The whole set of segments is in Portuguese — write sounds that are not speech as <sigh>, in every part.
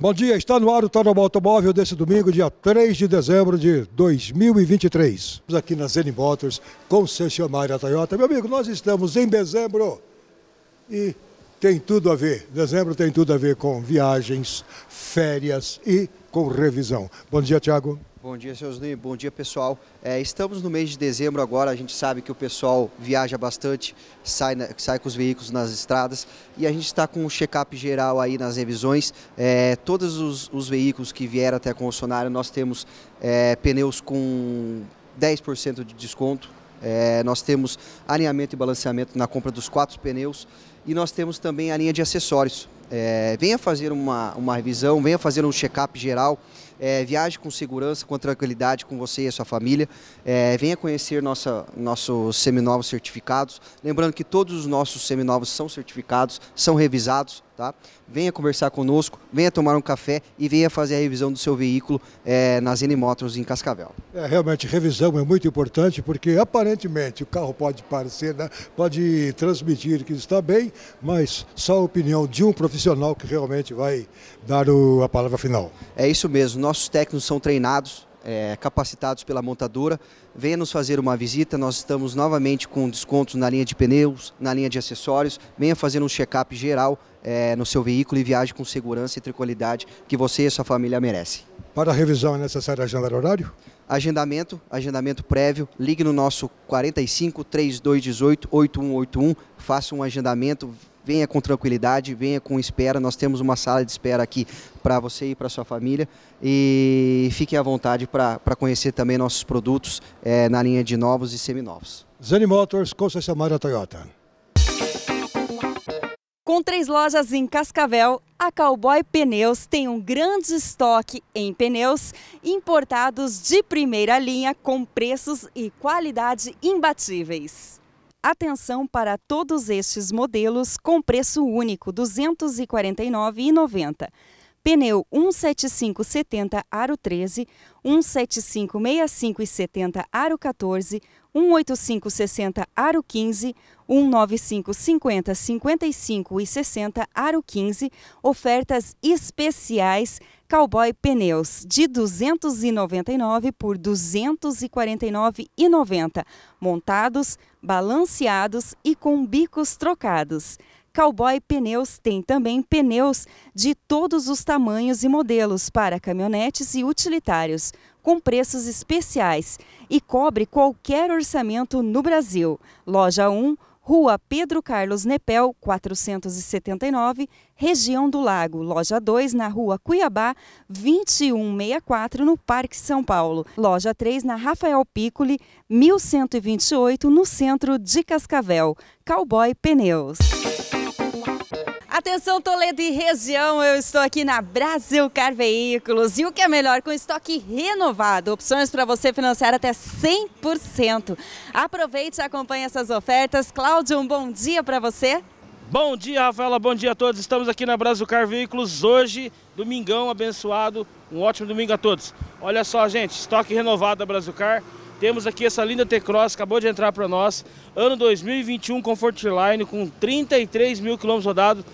Bom dia, está no ar o Total Automóvel desse domingo, dia 3 de dezembro de 2023. Aqui na Zen Motors, concessionária Toyota. Meu amigo, nós estamos em dezembro e tem tudo a ver. Dezembro tem tudo a ver com viagens, férias e com revisão. Bom dia, Tiago. Bom dia, seus Ney. Bom dia, pessoal. É, estamos no mês de dezembro agora. A gente sabe que o pessoal viaja bastante, sai, sai com os veículos nas estradas e a gente está com um check-up geral aí nas revisões. É, todos os, os, veículos que vieram até a concessionária, nós temos é, pneus com 10% de desconto. É, nós temos alinhamento e balanceamento na compra dos quatro pneus e nós temos também a linha de acessórios. É, venha fazer uma, uma revisão, venha fazer um check-up geral. É, viaje com segurança, com tranquilidade, com você e a sua família. É, venha conhecer nossa, nossos seminovos certificados. Lembrando que todos os nossos seminovos são certificados, são revisados, Tá? Venha conversar conosco, venha tomar um café e venha fazer a revisão do seu veículo é, na Zene Motors em Cascavel. É, realmente, revisão é muito importante porque aparentemente o carro pode parecer, né, pode transmitir que está bem, mas só a opinião de um profissional que realmente vai dar o, a palavra final. É isso mesmo, nossos técnicos são treinados, é, capacitados pela montadora. Venha nos fazer uma visita, nós estamos novamente com descontos na linha de pneus, na linha de acessórios. Venha fazer um check-up geral é, no seu veículo e viaje com segurança e tranquilidade que você e sua família merecem. Para a revisão é necessário agendar horário? Agendamento, agendamento prévio, ligue no nosso 45 3218 8181, faça um agendamento, venha com tranquilidade, venha com espera. Nós temos uma sala de espera aqui para você e para sua família. E fiquem à vontade para conhecer também nossos produtos é, na linha de novos e seminovos. Zeni Motors, concessionária Toyota. Com três lojas em Cascavel, a Cowboy Pneus tem um grande estoque em pneus importados de primeira linha com preços e qualidade imbatíveis. Atenção para todos estes modelos com preço único, R$ 249,90. Pneu 17570 aro 13, 17565 e 70 aro 14, 18560 aro 15, 19550 55 e 60 aro 15, ofertas especiais Cowboy Pneus de 299 por 249,90, montados, balanceados e com bicos trocados. Cowboy Pneus tem também pneus de todos os tamanhos e modelos para caminhonetes e utilitários, com preços especiais e cobre qualquer orçamento no Brasil. Loja 1 Rua Pedro Carlos Nepel, 479, região do Lago, loja 2 na Rua Cuiabá, 2164 no Parque São Paulo, loja 3 na Rafael Piccoli, 1128 no centro de Cascavel. Cowboy Pneus. Atenção Toledo e região, eu estou aqui na Brasil Car Veículos e o que é melhor, com estoque renovado, opções para você financiar até 100%. Aproveite e acompanhe essas ofertas. Cláudio, um bom dia para você. Bom dia, Rafaela, bom dia a todos. Estamos aqui na Brasil Car Veículos hoje, domingão abençoado, um ótimo domingo a todos. Olha só, gente, estoque renovado da Brasil Car. Temos aqui essa linda T-Cross, acabou de entrar para nós. Ano 2021, Comfortline, com 33 mil quilômetros rodados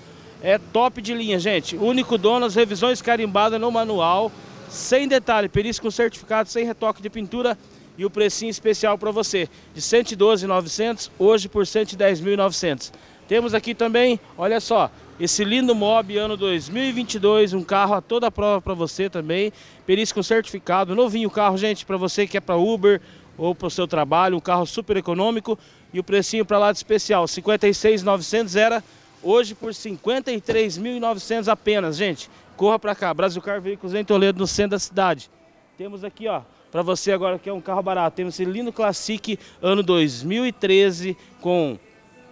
é top de linha, gente. Único dono, as revisões carimbadas no manual, sem detalhe, perícia com certificado, sem retoque de pintura e o precinho especial para você, de 112.900 hoje por 110.900. Temos aqui também, olha só, esse lindo Mob ano 2022, um carro a toda prova para você também, perícia com certificado, novinho carro, gente, para você que é para Uber ou para o seu trabalho, um carro super econômico e o precinho para lá de especial, 56.900 era hoje por R$ 53.900 apenas, gente. Corra para cá, Brasilcar Veículos em Toledo, no centro da cidade. Temos aqui, ó, para você agora que é um carro barato, temos esse lindo Classic ano 2013 com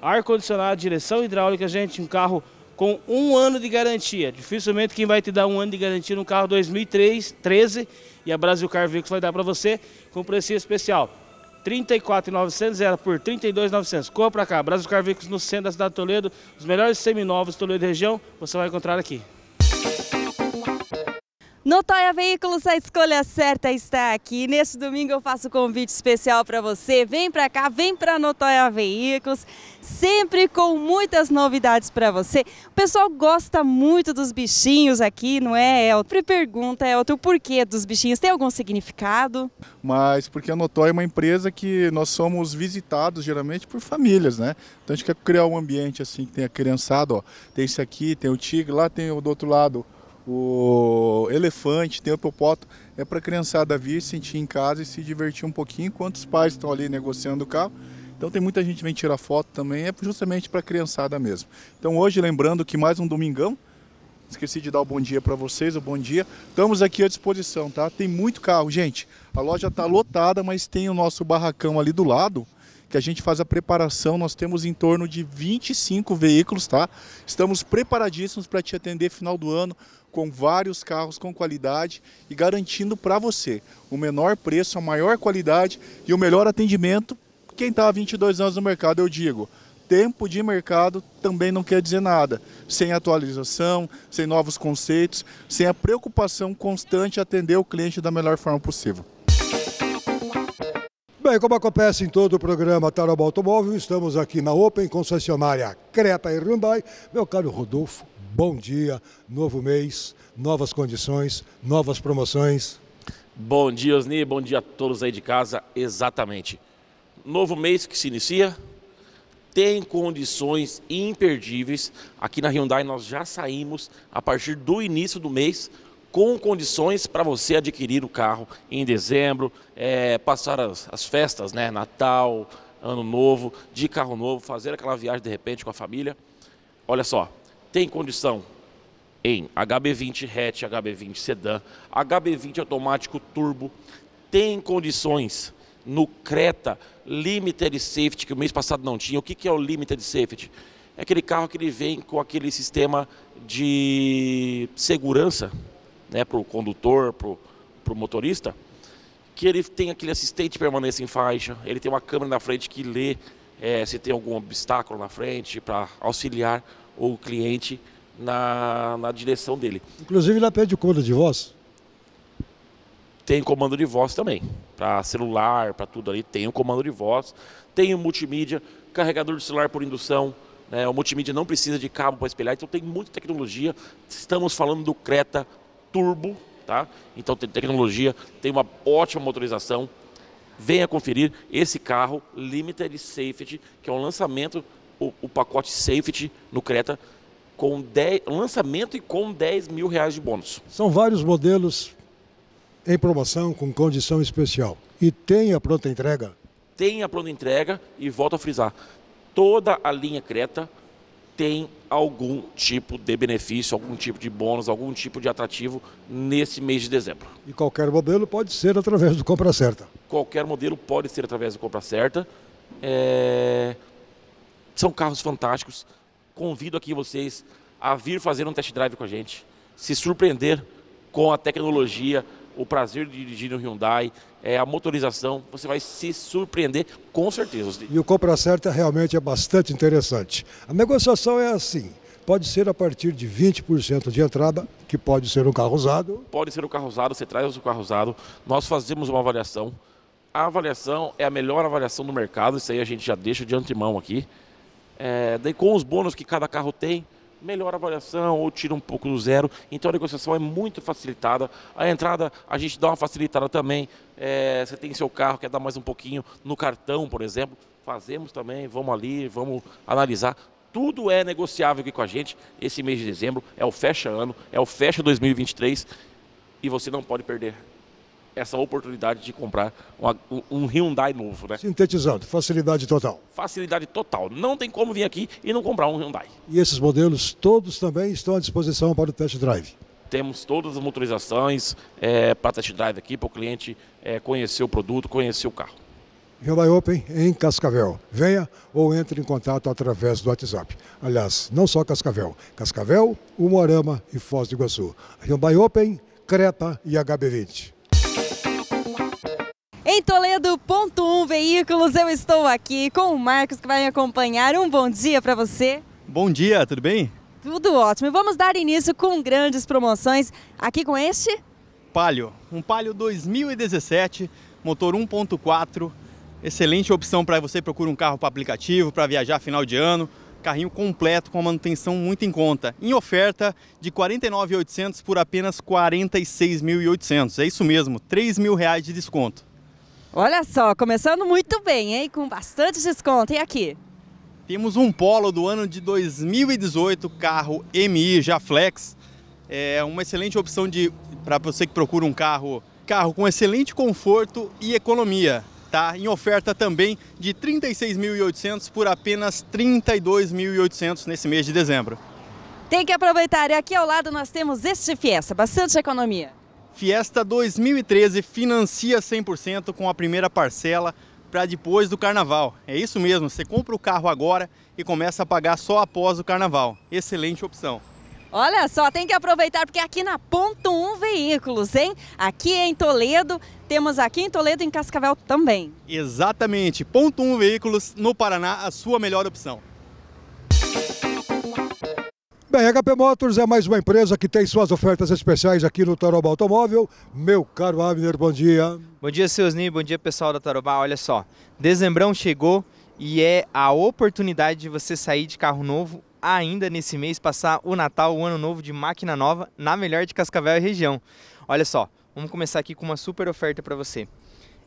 ar-condicionado, direção hidráulica, gente, um carro com um ano de garantia. Dificilmente quem vai te dar um ano de garantia num carro 2013 e a Brasil Car Veículos vai dar para você com preço especial. 34.900 era por 32.900. Corra para cá, Brasil Car no centro da cidade de Toledo. Os melhores seminovos Toledo região você vai encontrar aqui. Notóia Veículos, a escolha certa está aqui. Neste domingo eu faço um convite especial para você. Vem para cá, vem para Notóia Veículos, sempre com muitas novidades para você. O pessoal gosta muito dos bichinhos aqui, não é, Elton? Me pergunta, Elton, o porquê dos bichinhos? Tem algum significado? Mas porque a Notóia é uma empresa que nós somos visitados geralmente por famílias, né? Então a gente quer criar um ambiente assim que tenha criançado, ó. Tem esse aqui, tem o tigre, lá tem o do outro lado o elefante, tem o hipopótamo, é para a criançada vir, sentir em casa e se divertir um pouquinho, enquanto os pais estão ali negociando o carro. Então tem muita gente que vem tirar foto também, é justamente para a criançada mesmo. Então hoje, lembrando que mais um domingão, esqueci de dar o bom dia para vocês, o bom dia. Estamos aqui à disposição, tá? Tem muito carro, gente. A loja está lotada, mas tem o nosso barracão ali do lado, que a gente faz a preparação, nós temos em torno de 25 veículos, tá? Estamos preparadíssimos para te atender final do ano com vários carros com qualidade e garantindo para você o menor preço, a maior qualidade e o melhor atendimento. Quem está há 22 anos no mercado, eu digo, tempo de mercado também não quer dizer nada. Sem atualização, sem novos conceitos, sem a preocupação constante de atender o cliente da melhor forma possível. Bem, como acontece em todo o programa Taroba Automóvel, estamos aqui na Open Concessionária Creta e Hyundai. Meu caro Rodolfo, bom dia, novo mês, novas condições, novas promoções. Bom dia, Osni, bom dia a todos aí de casa, exatamente. Novo mês que se inicia, tem condições imperdíveis. Aqui na Hyundai nós já saímos a partir do início do mês com condições para você adquirir o carro em dezembro, é, passar as, as festas, né? Natal, Ano Novo, de carro novo, fazer aquela viagem de repente com a família. Olha só, tem condição em HB20 hatch, HB20 sedã, HB20 automático turbo, tem condições no Creta Limited Safety, que o mês passado não tinha. O que, que é o Limited Safety? É aquele carro que ele vem com aquele sistema de segurança né, para o condutor, para o motorista, que ele tem aquele assistente que em faixa, ele tem uma câmera na frente que lê é, se tem algum obstáculo na frente para auxiliar o cliente na, na direção dele. Inclusive ele pede o comando de voz? Tem comando de voz também, para celular, para tudo ali, tem o comando de voz, tem o multimídia, carregador de celular por indução, né, o multimídia não precisa de cabo para espelhar, então tem muita tecnologia. Estamos falando do Creta turbo, tá? Então tem tecnologia, tem uma ótima motorização. Venha conferir esse carro Limited Safety, que é um lançamento, o, o pacote Safety no Creta, com 10, lançamento e com 10 mil reais de bônus. São vários modelos em promoção com condição especial. E tem a pronta entrega? Tem a pronta entrega e volto a frisar. Toda a linha Creta tem algum tipo de benefício, algum tipo de bônus, algum tipo de atrativo nesse mês de dezembro. E qualquer modelo pode ser através do compra certa. Qualquer modelo pode ser através do compra certa. É... São carros fantásticos. Convido aqui vocês a vir fazer um test drive com a gente, se surpreender com a tecnologia, o prazer de dirigir no Hyundai, é, a motorização, você vai se surpreender com certeza. E o compra certa realmente é bastante interessante. A negociação é assim, pode ser a partir de 20% de entrada, que pode ser um carro usado. Pode ser um carro usado, você traz o carro usado, nós fazemos uma avaliação. A avaliação é a melhor avaliação do mercado, isso aí a gente já deixa de antemão aqui. É, daí com os bônus que cada carro tem, melhora a avaliação ou tira um pouco do zero. Então a negociação é muito facilitada. A entrada a gente dá uma facilitada também. É, você tem seu carro, quer dar mais um pouquinho no cartão, por exemplo. Fazemos também, vamos ali, vamos analisar. Tudo é negociável aqui com a gente. Esse mês de dezembro é o fecha ano, é o fecha 2023 e você não pode perder essa oportunidade de comprar uma, um Hyundai novo, né? Sintetizando, facilidade total. Facilidade total. Não tem como vir aqui e não comprar um Hyundai. E esses modelos todos também estão à disposição para o test drive. Temos todas as motorizações é, para test drive aqui, para o cliente é, conhecer o produto, conhecer o carro. Hyundai Open em Cascavel. Venha ou entre em contato através do WhatsApp. Aliás, não só Cascavel. Cascavel, Umuarama e Foz do Iguaçu. Hyundai Open, Creta e HB20. Em Toledo ponto um Veículos, eu estou aqui com o Marcos que vai me acompanhar. Um bom dia para você. Bom dia, tudo bem? Tudo ótimo. vamos dar início com grandes promoções aqui com este Palio, um Palio 2017, motor 1.4. Excelente opção para você procura um carro para aplicativo, para viajar final de ano. Carrinho completo com a manutenção muito em conta. Em oferta de 49.800 por apenas 46.800. É isso mesmo, R$ mil reais de desconto. Olha só, começando muito bem, hein? Com bastante desconto. E aqui? Temos um Polo do ano de 2018, carro MI já flex, É uma excelente opção de para você que procura um carro, carro com excelente conforto e economia. Tá, em oferta também de 36.800 por apenas 32.800 nesse mês de dezembro. Tem que aproveitar. E aqui ao lado nós temos este Fiesta, bastante economia. Fiesta 2013 financia 100% com a primeira parcela para depois do carnaval. É isso mesmo, você compra o carro agora e começa a pagar só após o carnaval. Excelente opção. Olha só, tem que aproveitar porque aqui na Ponto 1 Veículos, hein? Aqui em Toledo, temos aqui em Toledo e em Cascavel também. Exatamente, Ponto 1 Veículos no Paraná, a sua melhor opção. Bem, a HP Motors é mais uma empresa que tem suas ofertas especiais aqui no Taroba Automóvel. Meu caro Abner, bom dia. Bom dia, Seusni, bom dia pessoal da Taroba. Olha só, dezembrão chegou e é a oportunidade de você sair de carro novo ainda nesse mês, passar o Natal, o Ano Novo de máquina nova na melhor de Cascavel e região. Olha só, vamos começar aqui com uma super oferta para você.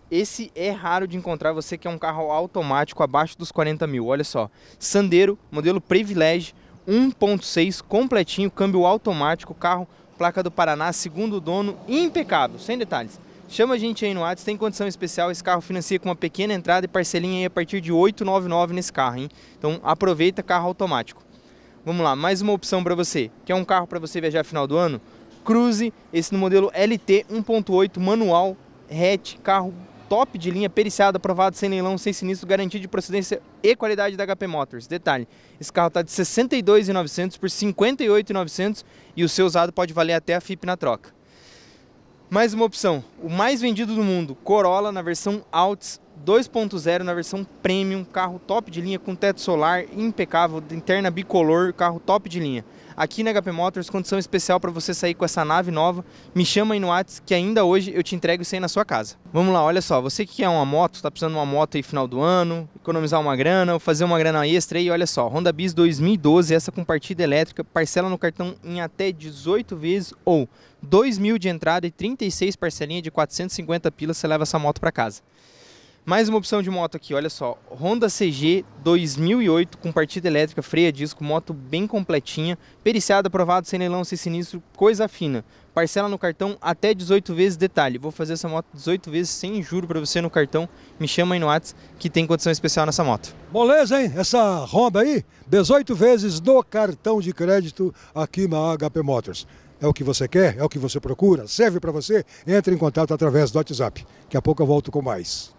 Esse é raro de encontrar você que é um carro automático abaixo dos 40 mil. Olha só, Sandero, modelo Privilege, 1.6 completinho, câmbio automático, carro, placa do Paraná, segundo dono, impecável, sem detalhes. Chama a gente aí no Whats, tem condição especial, esse carro financia com uma pequena entrada e parcelinha aí a partir de 899 nesse carro, hein? Então aproveita carro automático. Vamos lá, mais uma opção para você. Quer um carro para você viajar final do ano? Cruze, esse no modelo LT 1.8 manual, hatch, carro top de linha, periciado, aprovado, sem leilão, sem sinistro, garantia de procedência e qualidade da HP Motors. Detalhe, esse carro está de 62.900 por 58.900 e o seu usado pode valer até a FIP na troca. Mais uma opção, o mais vendido do mundo, Corolla na versão Altis 2.0 na versão Premium, carro top de linha com teto solar impecável, interna bicolor, carro top de linha aqui na HP Motors, condição especial para você sair com essa nave nova. Me chama aí no Whats que ainda hoje eu te entrego isso aí na sua casa. Vamos lá, olha só, você que quer uma moto, está precisando de uma moto aí final do ano, economizar uma grana, ou fazer uma grana extra aí, olha só, Honda Bis 2012, essa com partida elétrica, parcela no cartão em até 18 vezes ou 2 mil de entrada e 36 parcelinhas de 450 pilas, você leva essa moto para casa. Mais uma opção de moto aqui, olha só. Honda CG 2008 com partida elétrica, freia disco, moto bem completinha, periciada, aprovado, sem leilão, sem sinistro, coisa fina. Parcela no cartão até 18 vezes, detalhe, vou fazer essa moto 18 vezes sem juro para você no cartão. Me chama aí no Whats que tem condição especial nessa moto. Moleza, hein? Essa Honda aí, 18 vezes no cartão de crédito aqui na HP Motors. É o que você quer? É o que você procura? Serve para você? Entre em contato através do WhatsApp. Daqui a pouco eu volto com mais.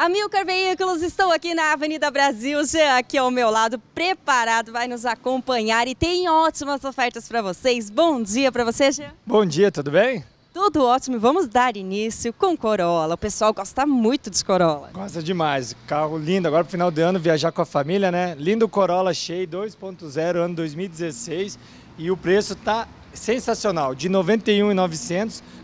Amilcar Veículos, estou aqui na Avenida Brasil, Jean aqui ao meu lado, preparado, vai nos acompanhar e tem ótimas ofertas para vocês. Bom dia para você, Jean. Bom dia, tudo bem? Tudo ótimo, vamos dar início com Corolla. O pessoal gosta muito de Corolla. Gosta demais, carro lindo. Agora final de ano viajar com a família, né? Lindo Corolla Cheio 2.0, ano 2016 e o preço está sensacional, de 91.900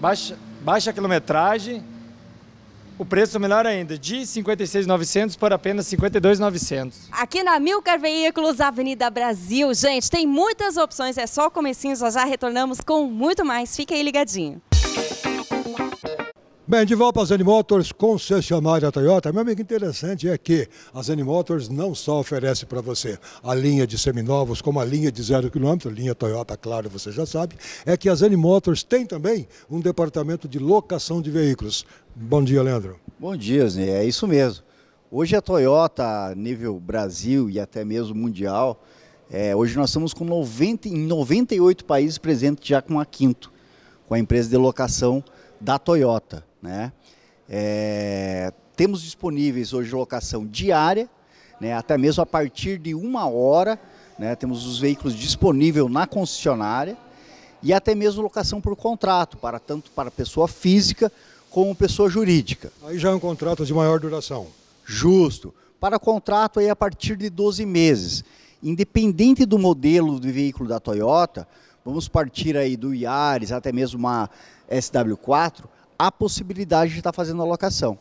baixa, baixa quilometragem, o preço é melhor ainda, de 56.900 por apenas 52.900. Aqui na Milcar Veículos, Avenida Brasil, gente, tem muitas opções, é só o comecinho, já já retornamos com muito mais. Fique aí ligadinho. Bem, de volta às Motors, concessionária Toyota. Meu amigo, interessante é que as Motors não só oferece para você a linha de seminovos, como a linha de zero quilômetro, linha Toyota, claro, você já sabe, é que as Motors tem também um departamento de locação de veículos. Bom dia, Leandro. Bom dia, Zé. É isso mesmo. Hoje a Toyota, nível Brasil e até mesmo mundial, é, hoje nós estamos com 90, em 98 países presentes já com a Quinto, com a empresa de locação da Toyota. Né? É, temos disponíveis hoje locação diária, né, até mesmo a partir de uma hora, né, temos os veículos disponíveis na concessionária e até mesmo locação por contrato, para tanto para pessoa física como pessoa jurídica. Aí já é um contrato de maior duração. Justo. Para contrato aí a partir de 12 meses. Independente do modelo do veículo da Toyota, vamos partir aí do Yaris, até mesmo uma SW4 a possibilidade de estar fazendo a locação.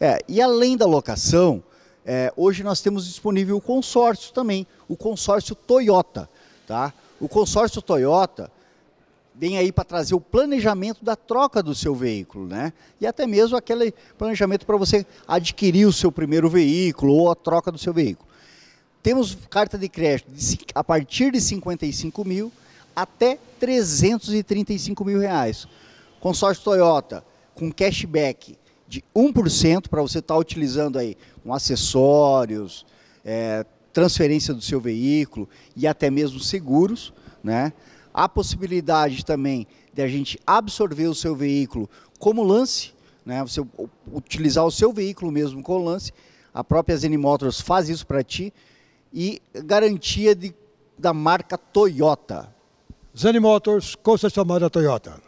É, e além da locação, é, hoje nós temos disponível o consórcio também, o consórcio Toyota. Tá? O consórcio Toyota vem aí para trazer o planejamento da troca do seu veículo, né? E até mesmo aquele planejamento para você adquirir o seu primeiro veículo ou a troca do seu veículo. Temos carta de crédito de, a partir de 55 mil até 335 mil reais consórcio Toyota, com cashback de 1% para você estar tá utilizando aí com acessórios, é, transferência do seu veículo e até mesmo seguros, né? A possibilidade também de a gente absorver o seu veículo como lance, né? Você utilizar o seu veículo mesmo como lance. A própria Zen Motors faz isso para ti e garantia de, da marca Toyota. Zen Motors, concessionária Toyota.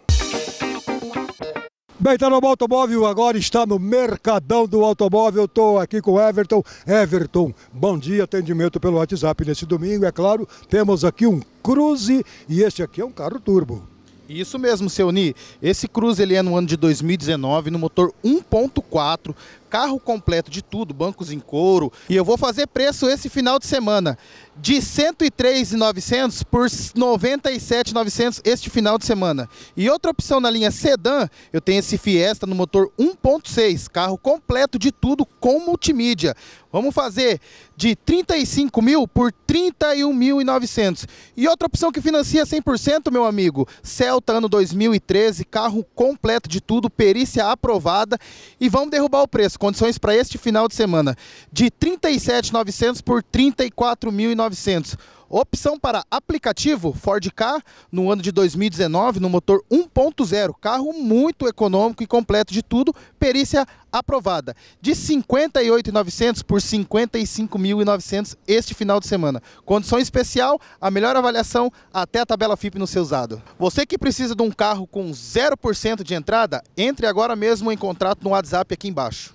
Bem, tá no automóvel, agora está no Mercadão do Automóvel. Estou aqui com Everton. Everton, bom dia, atendimento pelo WhatsApp nesse domingo. É claro, temos aqui um Cruze e este aqui é um carro turbo. Isso mesmo, Seuni. Esse Cruze ele é no ano de 2019 no motor 1.4, carro completo de tudo, bancos em couro. E eu vou fazer preço esse final de semana de 103.900 por 97.900 este final de semana. E outra opção na linha sedã, eu tenho esse Fiesta no motor 1.6, carro completo de tudo com multimídia. Vamos fazer de 35 mil por 31.900. E outra opção que financia 100%, meu amigo, Celta ano 2013, carro completo de tudo, perícia aprovada e vamos derrubar o preço condições para este final de semana, de R$ 37.900 por R$ 34.900. Opção para aplicativo Ford K no ano de 2019 no motor 1.0, carro muito econômico e completo de tudo, perícia aprovada. De 58.900 por 55.900 este final de semana. Condição especial, a melhor avaliação até a tabela FIP no seu usado. Você que precisa de um carro com 0% de entrada, entre agora mesmo em contrato no WhatsApp aqui embaixo.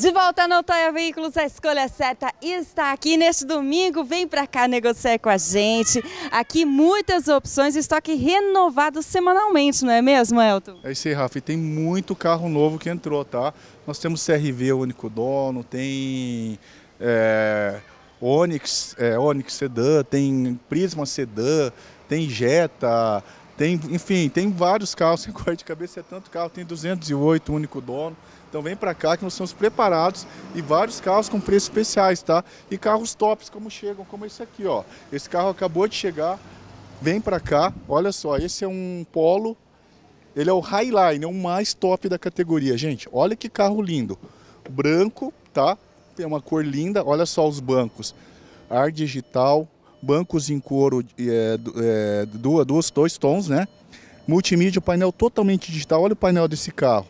De volta no Toya Veículos, a escolha certa está aqui neste domingo. Vem para cá negociar com a gente. Aqui muitas opções, estoque renovado semanalmente, não é mesmo, Elton? É isso aí, Rafa. E tem muito carro novo que entrou, tá? Nós temos CRV, o único dono, tem é, Onix, é, Onix Sedan, tem Prisma Sedan, tem Jetta, tem, enfim, tem vários carros sem <laughs> corte de cabeça, é tanto carro, tem 208, único dono. Então vem para cá que nós estamos preparados e vários carros com preços especiais, tá? E carros tops como chegam, como esse aqui, ó. Esse carro acabou de chegar, vem para cá, olha só, esse é um Polo, ele é o Highline, é o mais top da categoria, gente. Olha que carro lindo, branco, tá? Tem uma cor linda, olha só os bancos, ar digital, bancos em couro, é, é, duas, dois tons, né? Multimídia, painel totalmente digital, olha o painel desse carro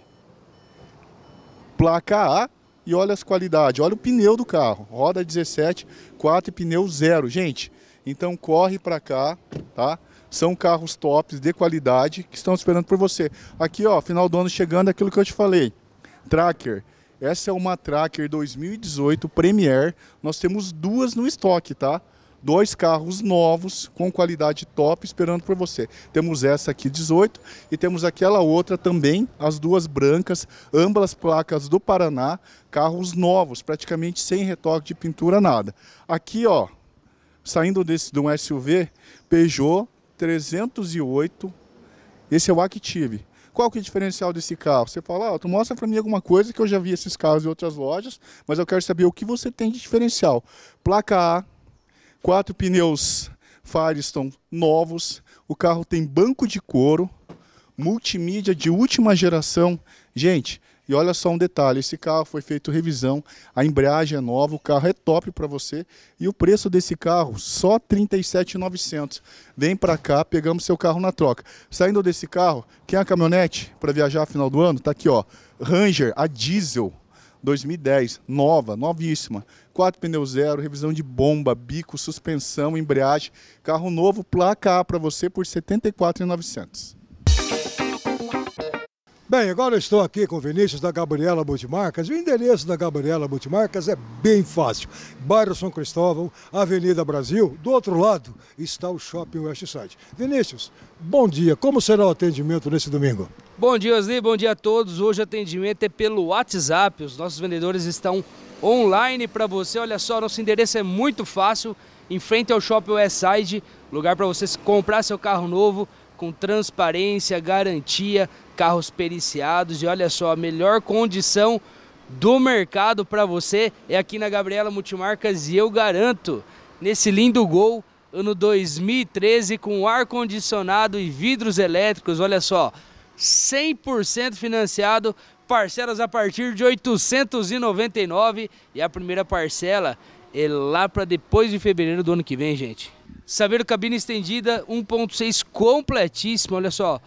placa A e olha as qualidades. Olha o pneu do carro, roda 17, 4 e pneu zero. Gente, então corre para cá, tá? São carros tops de qualidade que estão esperando por você. Aqui, ó, final do ano chegando, é aquilo que eu te falei. Tracker. Essa é uma Tracker 2018 Premier. Nós temos duas no estoque, tá? dois carros novos com qualidade top esperando por você. Temos essa aqui 18 e temos aquela outra também, as duas brancas, ambas placas do Paraná, carros novos, praticamente sem retoque de pintura nada. Aqui, ó, saindo desse de um SUV Peugeot 308, esse é o Active. Qual que é o diferencial desse carro? Você fala, ah, tu mostra para mim alguma coisa que eu já vi esses carros em outras lojas, mas eu quero saber o que você tem de diferencial. Placa A, quatro pneus Firestone novos, o carro tem banco de couro, multimídia de última geração. Gente, e olha só um detalhe, esse carro foi feito revisão, a embreagem é nova, o carro é top para você. E o preço desse carro, só 37,900. Vem para cá, pegamos seu carro na troca. Saindo desse carro, quem é a caminhonete para viajar final do ano? Tá aqui, ó, Ranger, a diesel, 2010, nova, novíssima. Quatro pneus zero, revisão de bomba, bico, suspensão, embreagem. Carro novo, placa A para você por R$ 74.900. Bem, agora estou aqui com Vinícius da Gabriela Multimarcas. O endereço da Gabriela Multimarcas é bem fácil. Bairro São Cristóvão, Avenida Brasil. Do outro lado está o Shopping Westside. Vinícius, bom dia. Como será o atendimento nesse domingo? Bom dia, Osni. Bom dia a todos. Hoje o atendimento é pelo WhatsApp. Os nossos vendedores estão online para você. Olha só, nosso endereço é muito fácil. Em frente ao Shopping Westside, lugar para você comprar seu carro novo com transparência, garantia, carros periciados e olha só, a melhor condição do mercado para você é aqui na Gabriela Multimarcas e eu garanto, nesse lindo gol, ano 2013 com ar-condicionado e vidros elétricos, olha só, 100% financiado, parcelas a partir de 899 e a primeira parcela é lá para depois de fevereiro do ano que vem, gente. Saber cabine estendida 1.6 completíssima, olha só.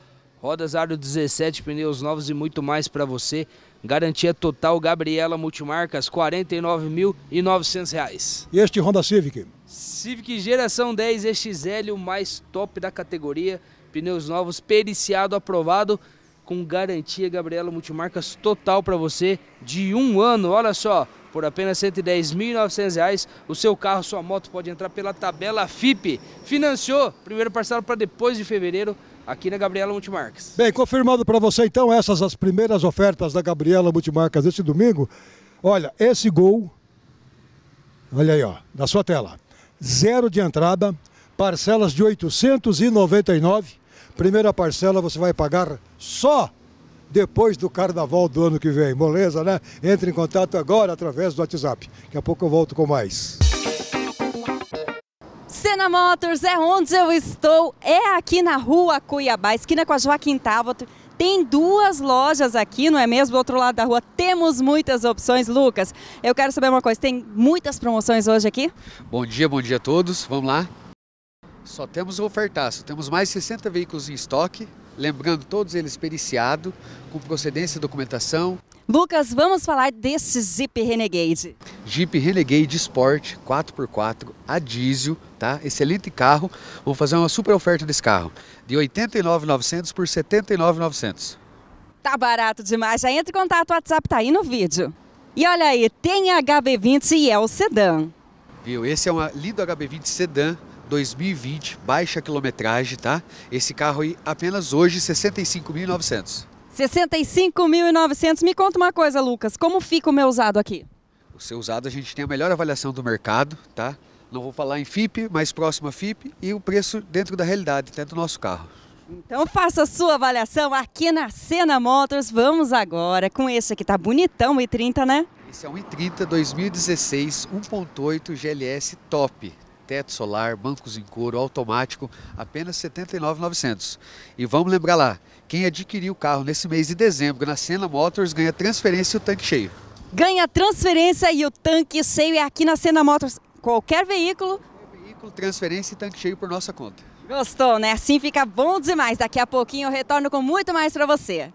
Rodas aro 17, pneus novos e muito mais para você. Garantia total Gabriela Multimarcas, R$ 49.900. E este Honda Civic? Civic geração 10 XL, o mais top da categoria. Pneus novos, periciado, aprovado com garantia Gabriela Multimarcas total para você de um ano. Olha só, por apenas R$ 110.900, o seu carro, sua moto pode entrar pela tabela FIP. Financiou, primeiro parcela para depois de fevereiro, aqui na Gabriela Multimarcas. Bem, confirmado para você então essas as primeiras ofertas da Gabriela Multimarcas este domingo. Olha, esse gol, olha aí ó, na sua tela, zero de entrada, parcelas de 899 Primeira parcela você vai pagar só depois do carnaval do ano que vem. Moleza, né? Entre em contato agora através do WhatsApp. Daqui a pouco eu volto com mais. Cena Motors é onde eu estou, é aqui na rua Cuiabá, esquina com a Joaquim Távora. Tem duas lojas aqui, não é mesmo? Do outro lado da rua temos muitas opções. Lucas, eu quero saber uma coisa, tem muitas promoções hoje aqui? Bom dia, bom dia a todos, vamos lá. Só temos um ofertaço, temos mais 60 veículos em estoque, lembrando todos eles periciado, com procedência e documentação. Lucas, vamos falar desse Jeep Renegade. Jeep Renegade Sport 4x4 a diesel, tá? Excelente carro. Vou fazer uma super oferta desse carro, de 89.900 por 79.900. Tá barato demais. Já entra em contato, o WhatsApp tá aí no vídeo. E olha aí, tem HB20 e é o sedã. Viu? Esse é um lindo HB20 sedã 2020, baixa quilometragem, tá? Esse carro aí apenas hoje 65.900. 65.900. Me conta uma coisa, Lucas, como fica o meu usado aqui? O seu usado a gente tem a melhor avaliação do mercado, tá? Não vou falar em FIP, mas próxima FIP e o preço dentro da realidade, dentro do nosso carro. Então faça a sua avaliação aqui na Cena Motors. Vamos agora com esse aqui, tá bonitão, o i30, né? Esse é um i30 2016 1.8 GLS Top, teto solar, bancos em couro, automático, apenas R$ 79,900. E vamos lembrar lá, quem adquirir o carro nesse mês de dezembro na Sena Motors ganha transferência e o tanque cheio. Ganha transferência e o tanque cheio é aqui na Sena Motors. Qualquer veículo... Qualquer veículo, transferência e tanque cheio por nossa conta. Gostou, né? Assim fica bom demais. Daqui a pouquinho eu retorno com muito mais para você.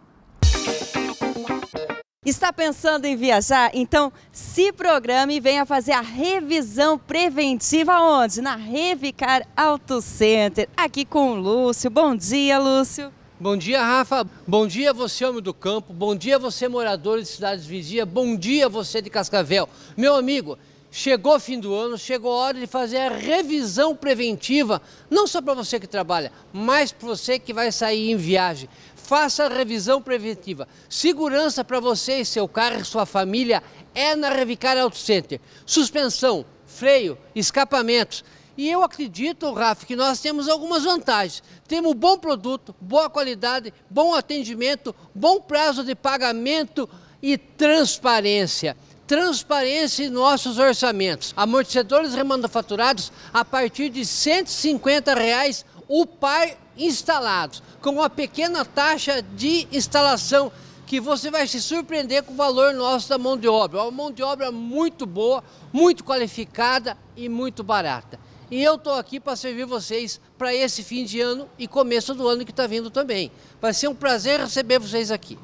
Está pensando em viajar? Então se programe e venha fazer a revisão preventiva onde? Na Revicar Auto Center, aqui com o Lúcio. Bom dia, Lúcio. Bom dia, Rafa. Bom dia, você, homem do campo. Bom dia, você, morador de cidades vizinhas. Bom dia, você de Cascavel. Meu amigo, Chegou o fim do ano, chegou a hora de fazer a revisão preventiva, não só para você que trabalha, mas para você que vai sair em viagem faça a revisão preventiva. Segurança para você e seu carro e sua família é na Revicar Auto Center. Suspensão, freio, escapamentos. E eu acredito, Rafa, que nós temos algumas vantagens. Temos bom produto, boa qualidade, bom atendimento, bom prazo de pagamento e transparência transparência em nossos orçamentos. Amortecedores remanufaturados a partir de R$ 150 reais, o par instalados, com uma pequena taxa de instalação que você vai se surpreender com o valor nosso da mão de obra. Uma mão de obra muito boa, muito qualificada e muito barata. E eu estou aqui para servir vocês para esse fim de ano e começo do ano que está vindo também. Vai ser um prazer receber vocês aqui.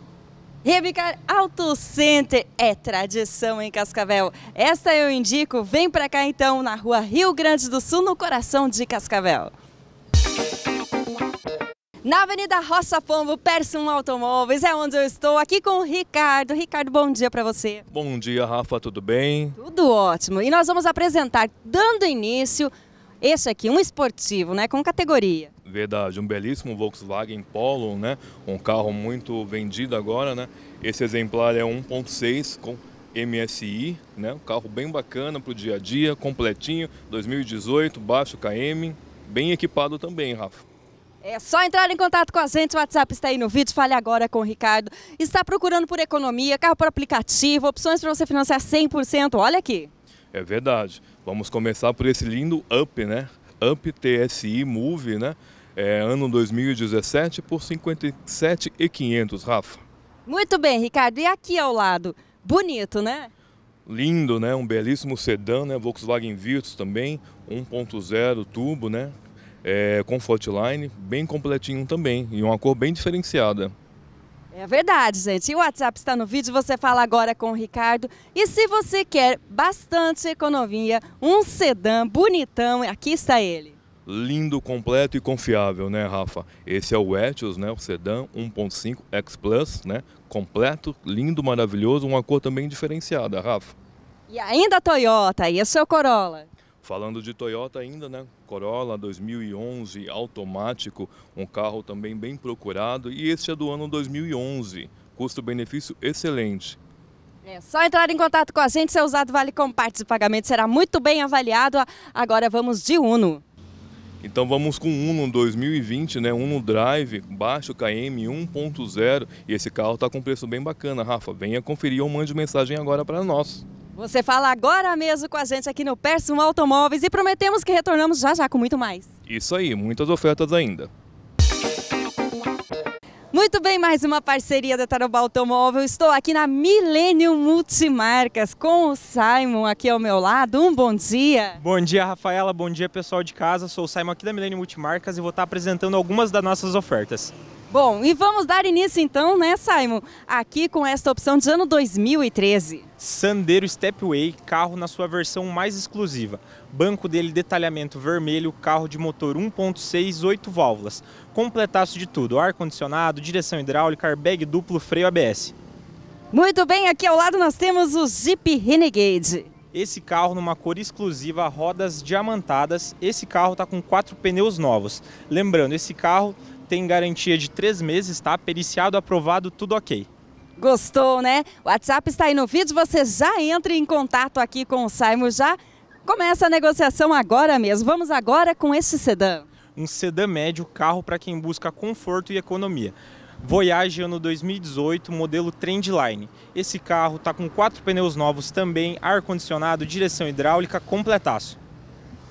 Rebicar Auto Center é tradição em Cascavel. Esta eu indico, vem para cá então, na rua Rio Grande do Sul, no coração de Cascavel. Na Avenida Roça Pombo, Persum Automóveis, é onde eu estou, aqui com o Ricardo. Ricardo, bom dia para você. Bom dia, Rafa, tudo bem? Tudo ótimo. E nós vamos apresentar, dando início, esse aqui, um esportivo, né, com categoria. Verdade, um belíssimo Volkswagen Polo, né, um carro muito vendido agora, né. Esse exemplar é 1.6 com MSI, né, um carro bem bacana para o dia a dia, completinho, 2018, baixo KM, bem equipado também, Rafa. É só entrar em contato com a gente, o WhatsApp está aí no vídeo, fale agora com o Ricardo. Está procurando por economia, carro por aplicativo, opções para você financiar 100%, olha aqui. É verdade. Vamos começar por esse lindo UP, né? UP TSI Move, né? É, ano 2017 por 57,500, Rafa. Muito bem, Ricardo. E aqui ao lado, bonito, né? Lindo, né? Um belíssimo sedã, né? Volkswagen Virtus também, 1.0 turbo, né? é, com Fortline bem completinho também, e uma cor bem diferenciada. É verdade, gente. E o WhatsApp está no vídeo, você fala agora com o Ricardo. E se você quer bastante economia, um sedã bonitão, aqui está ele. Lindo, completo e confiável, né, Rafa? Esse é o Etios, né, o sedã 1.5 X Plus, né? Completo, lindo, maravilhoso, uma cor também diferenciada, Rafa. E ainda a Toyota, e o seu Corolla? Falando de Toyota ainda, né? Corolla 2011 automático, um carro também bem procurado e este é do ano 2011. Custo-benefício excelente. É só entrar em contato com a gente, seu usado vale com partes e pagamento será muito bem avaliado. Agora vamos de Uno. Então vamos com Uno 2020, né? Uno Drive, baixo KM 1.0 e esse carro está com preço bem bacana, Rafa. Venha conferir ou mande mensagem agora para nós. Você fala agora mesmo com a gente aqui no Persum Automóveis e prometemos que retornamos já já com muito mais. Isso aí, muitas ofertas ainda. Muito bem, mais uma parceria da Taroba Automóvel. Estou aqui na Millennium Multimarcas com o Simon aqui ao meu lado. Um bom dia. Bom dia, Rafaela. Bom dia, pessoal de casa. Sou o Simon aqui da Millennium Multimarcas e vou estar apresentando algumas das nossas ofertas. Bom, e vamos dar início então, né, Simon? Aqui com esta opção de ano 2013. Sandero Stepway, carro na sua versão mais exclusiva. Banco dele detalhamento vermelho, carro de motor 1.6, 8 válvulas. Completaço de tudo, ar-condicionado, direção hidráulica, airbag duplo, freio ABS. Muito bem, aqui ao lado nós temos o Jeep Renegade. Esse carro numa cor exclusiva, rodas diamantadas. Esse carro está com quatro pneus novos. Lembrando, esse carro tem garantia de três meses, tá? Periciado, aprovado, tudo ok. Gostou, né? O WhatsApp está aí no vídeo, você já entra em contato aqui com o Saimo, já começa a negociação agora mesmo. Vamos agora com esse sedã. Um sedã médio, carro para quem busca conforto e economia. Voyage ano 2018, modelo Trendline. Esse carro está com quatro pneus novos também, ar-condicionado, direção hidráulica, completaço.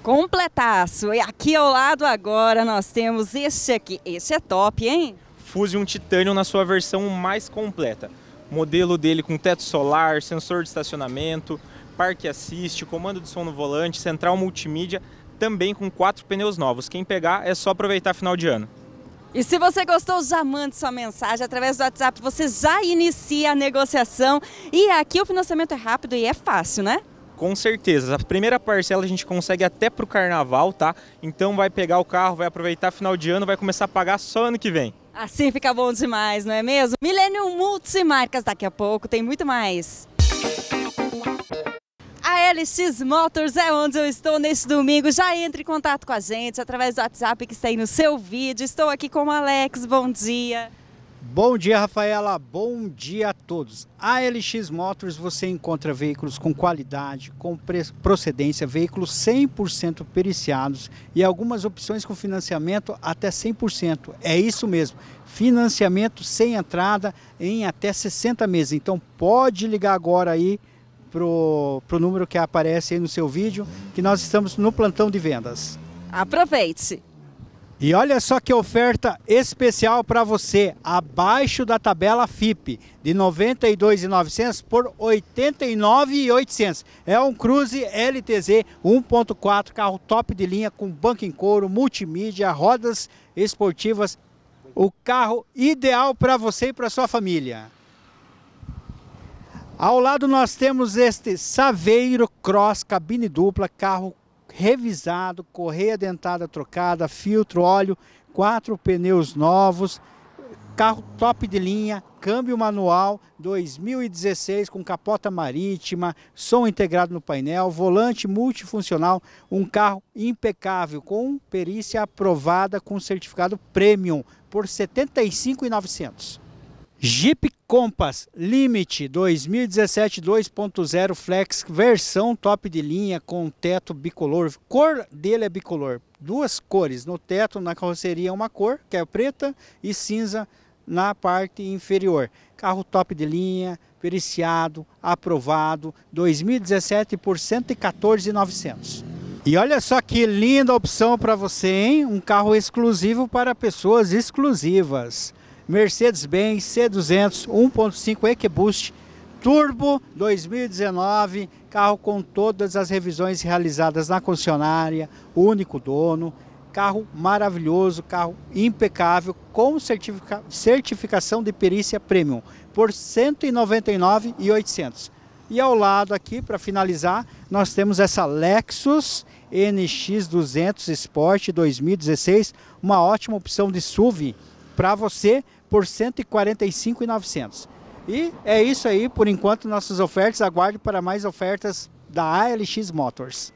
Completaço. E aqui ao lado agora nós temos este aqui. Este é top, hein? Fuse um Titanium na sua versão mais completa. Modelo dele com teto solar, sensor de estacionamento, parque assist, comando de som no volante, central multimídia, também com quatro pneus novos. Quem pegar é só aproveitar final de ano. E se você gostou, já mande sua mensagem através do WhatsApp. Você já inicia a negociação. E aqui o financiamento é rápido e é fácil, né? Com certeza. A primeira parcela a gente consegue até pro carnaval, tá? Então vai pegar o carro, vai aproveitar final de ano, vai começar a pagar só ano que vem. Assim fica bom demais, não é mesmo? Millennium Multimarcas daqui a pouco tem muito mais. A LX Motors é onde eu estou neste domingo. Já entre em contato com a gente através do WhatsApp que está aí no seu vídeo. Estou aqui com o Alex. Bom dia. Bom dia, Rafaela. Bom dia a todos. A LX Motors você encontra veículos com qualidade, com procedência, veículos 100% periciados e algumas opções com financiamento até 100%. É isso mesmo. Financiamento sem entrada em até 60 meses. Então pode ligar agora aí pro, pro número que aparece aí no seu vídeo, que nós estamos no plantão de vendas. Aproveite. E olha só que oferta especial para você, abaixo da tabela FIP, de 92,900 por 89,800. É um Cruze LTZ 1.4, carro top de linha com banco em couro, multimídia, rodas esportivas. O carro ideal para você e para sua família. Ao lado nós temos este Saveiro Cross, cabine dupla, carro revisado, correia dentada trocada, filtro, óleo, quatro pneus novos, carro top de linha, câmbio manual 2016 com capota marítima, som integrado no painel, volante multifuncional, um carro impecável com perícia aprovada com certificado premium por 75.900. Jeep Compass Limite 2017 2.0 Flex, versão top de linha com teto bicolor. Cor dele é bicolor, duas cores, no teto, na carroceria uma cor, que é preta e cinza na parte inferior. Carro top de linha, periciado, aprovado, 2017 por 114,900. E olha só que linda opção para você, hein? Um carro exclusivo para pessoas exclusivas. Mercedes-Benz C200 1.5 EcoBoost Turbo 2019, carro com todas as revisões realizadas na concessionária, único dono, carro maravilhoso, carro impecável, com certifica certificação de perícia premium por R$ 199,800. E ao lado aqui, para finalizar, nós temos essa Lexus NX200 Sport 2016, uma ótima opção de SUV para você por R$ 145,900. E é isso aí, por enquanto, nossas ofertas. Aguarde para mais ofertas da ALX Motors.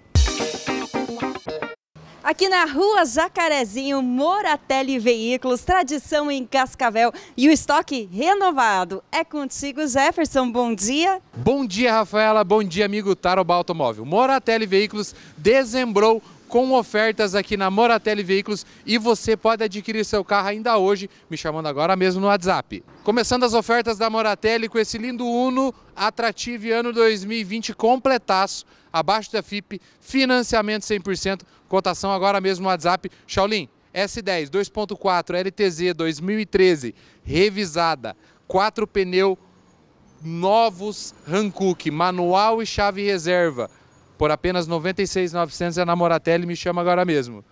Aqui na rua Jacarezinho, Moratelli Veículos, tradição em Cascavel e o estoque renovado. É contigo, Jefferson. Bom dia. Bom dia, Rafaela. Bom dia, amigo Taroba Automóvel. Moratelli Veículos desembrou com ofertas aqui na Moratelli Veículos e você pode adquirir seu carro ainda hoje, me chamando agora mesmo no WhatsApp. Começando as ofertas da Moratelli com esse lindo Uno Atrative ano 2020 completaço, abaixo da FIP, financiamento 100%, cotação agora mesmo no WhatsApp. Shaolin, S10 2.4 LTZ 2013, revisada, quatro pneu novos Hankook, manual e chave reserva. Por apenas 96.900 a Namoratelli me chama agora mesmo.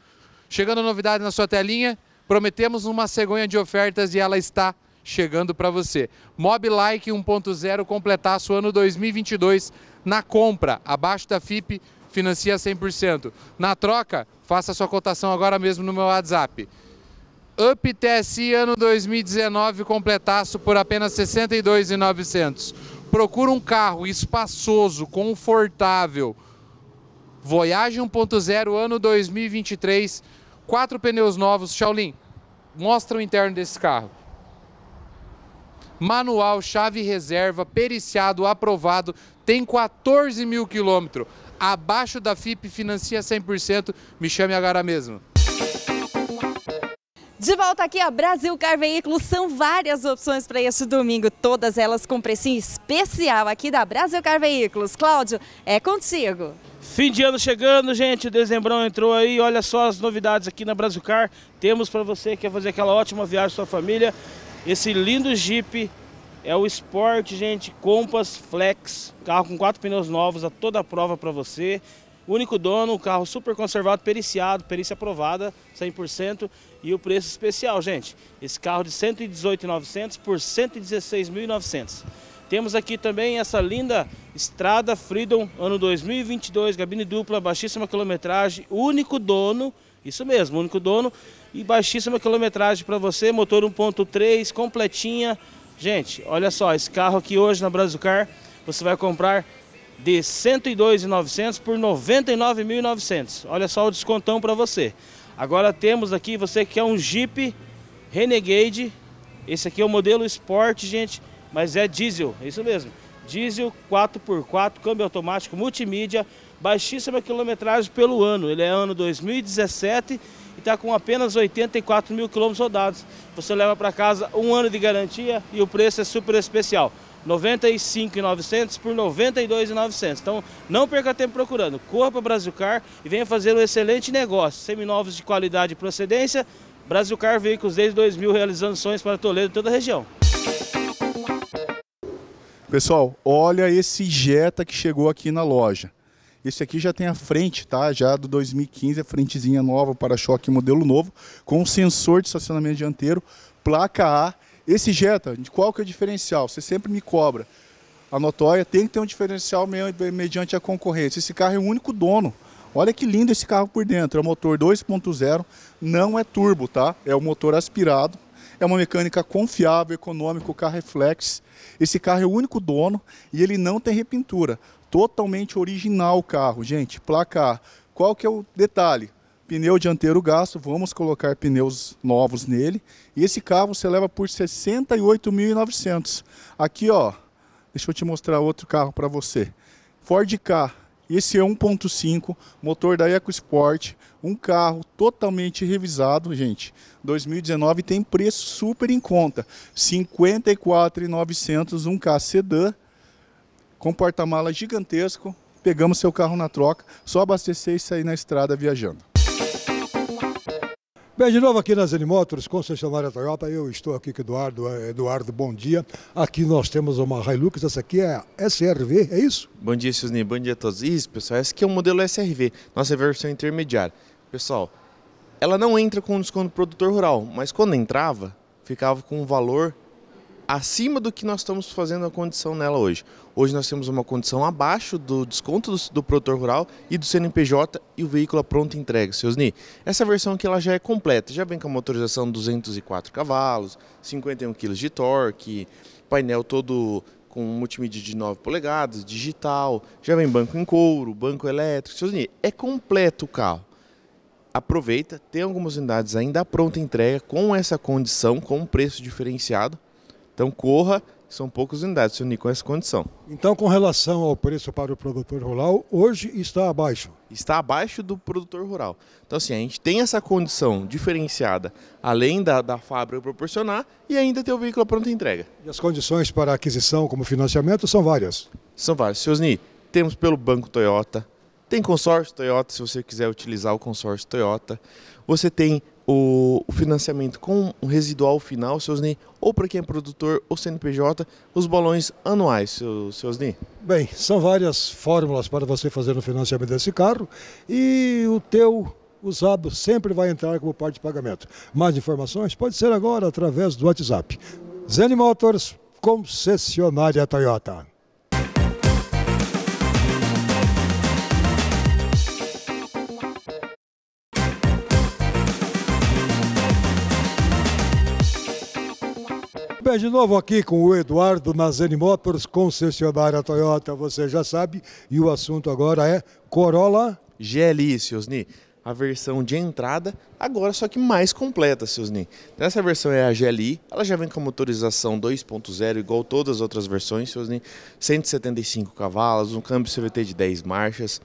Chegando novidade na sua telinha, prometemos uma cegonha de ofertas e ela está chegando para você. Mobilike 1.0 completar seu ano 2022 na compra, abaixo da FIP, financia 100%. Na troca, faça sua cotação agora mesmo no meu WhatsApp. Up TSI ano 2019 completaço por apenas 62.900. Procura um carro espaçoso, confortável, Voyage 1.0 ano 2023, quatro pneus novos. Shaolin, mostra o interno desse carro. Manual, chave reserva, periciado, aprovado, tem 14 mil quilômetros. Abaixo da FIP, financia 100%, me chame agora mesmo. De volta aqui a Brasil Car Veículos, são várias opções para este domingo, todas elas com precinho especial aqui da Brasil Car Veículos. Cláudio, é contigo. Fim de ano chegando, gente. O dezembrão entrou aí. Olha só as novidades aqui na Brasilcar. Temos para você que quer fazer aquela ótima viagem com sua família. Esse lindo Jeep é o Sport, gente. Compass Flex. Carro com quatro pneus novos a toda a prova para você. Único dono, um carro super conservado, periciado, perícia aprovada, 100%. E o preço especial, gente. Esse carro de 118.900 por 116.900. Temos aqui também essa linda estrada Freedom, ano 2022, gabine dupla, baixíssima quilometragem, único dono, isso mesmo, único dono, e baixíssima quilometragem para você, motor 1.3, completinha. Gente, olha só, esse carro aqui hoje na Brazucar, você vai comprar de 102.900 por 99.900. Olha só o descontão para você. Agora temos aqui, você que é um Jeep Renegade, esse aqui é o modelo Sport, gente, mas é diesel, é isso mesmo. Diesel 4x4, câmbio automático, multimídia, baixíssima quilometragem pelo ano. Ele é ano 2017 e está com apenas 84 mil quilômetros rodados. Você leva para casa um ano de garantia e o preço é super especial. 95,900 por 92,900. Então, não perca tempo procurando. Corra para Brasilcar e venha fazer um excelente negócio. Seminovos de qualidade e procedência. Brasilcar Veículos desde 2000 realizando sonhos para Toledo e toda a região. Pessoal, olha esse Jetta que chegou aqui na loja. Esse aqui já tem a frente, tá? Já do 2015, a frentezinha nova, para-choque modelo novo, com sensor de estacionamento dianteiro, placa A. Esse Jetta, qual que é o diferencial? Você sempre me cobra. A notória tem que ter um diferencial mediante a concorrência. Esse carro é o único dono. Olha que lindo esse carro por dentro. É motor 2.0, não é turbo, tá? É o motor aspirado. É uma mecânica confiável, econômica, carro é flex. Esse carro é o único dono e ele não tem repintura. Totalmente original o carro, gente. Placar. Qual que é o detalhe? Pneu dianteiro gasto, vamos colocar pneus novos nele. E esse carro você leva por 68.900. Aqui, ó, deixa eu te mostrar outro carro para você. Ford K, esse é 1.5, motor da EcoSport, um carro totalmente revisado, gente, 2019 tem preço super em conta, 54.900 um K sedã com porta-mala gigantesco. Pegamos seu carro na troca, só abastecer e sair na estrada viajando. Bem, de novo aqui na Zenimotors, concessionária Toyota, eu estou aqui com Eduardo. Eh, Eduardo, bom dia. Aqui nós temos uma Hilux, essa aqui é a SRV, é isso? Bom dia, Susni, bom dia a todos. Isso, pessoal, essa aqui é o modelo SRV, nossa versão intermediária pessoal, ela não entra com desconto produtor rural, mas quando entrava, ficava com um valor acima do que nós estamos fazendo a condição nela hoje. Hoje nós temos uma condição abaixo do desconto do, do produtor rural e do CNPJ e o veículo a é pronta entrega, seus NI. Essa versão que ela já é completa, já vem com a motorização 204 cavalos, 51 kg de torque, painel todo com multimídia de 9 polegadas, digital, já vem banco em couro, banco elétrico, seus NI. É completo o carro aproveita, tem algumas unidades ainda pronta entrega com essa condição, com um preço diferenciado. Então corra, são poucas unidades, se unir com essa condição. Então, com relação ao preço para o produtor rural, hoje está abaixo? Está abaixo do produtor rural. Então, assim, a gente tem essa condição diferenciada, além da, da fábrica proporcionar, e ainda tem o veículo pronto pronta entrega. E as condições para aquisição como financiamento são várias? São várias. Seus Ni, temos pelo Banco Toyota, tem consórcio Toyota, se você quiser utilizar o consórcio Toyota. Você tem o, financiamento com um residual final, seus Seusni, ou para quem é produtor ou CNPJ, os bolões anuais, seus Seusni? Bem, são várias fórmulas para você fazer o financiamento desse carro e o teu usado sempre vai entrar como parte de pagamento. Mais informações pode ser agora através do WhatsApp. Zen Motors, concessionária Toyota. de novo aqui com o Eduardo Mazeni Motors, concessionária Toyota, você já sabe. E o assunto agora é Corolla GLI, Siosni. A versão de entrada, agora só que mais completa, Siosni. Nessa versão é a GLI, ela já vem com a motorização 2.0, igual todas as outras versões, Siosni. 175 cavalos, um câmbio CVT de 10 marchas.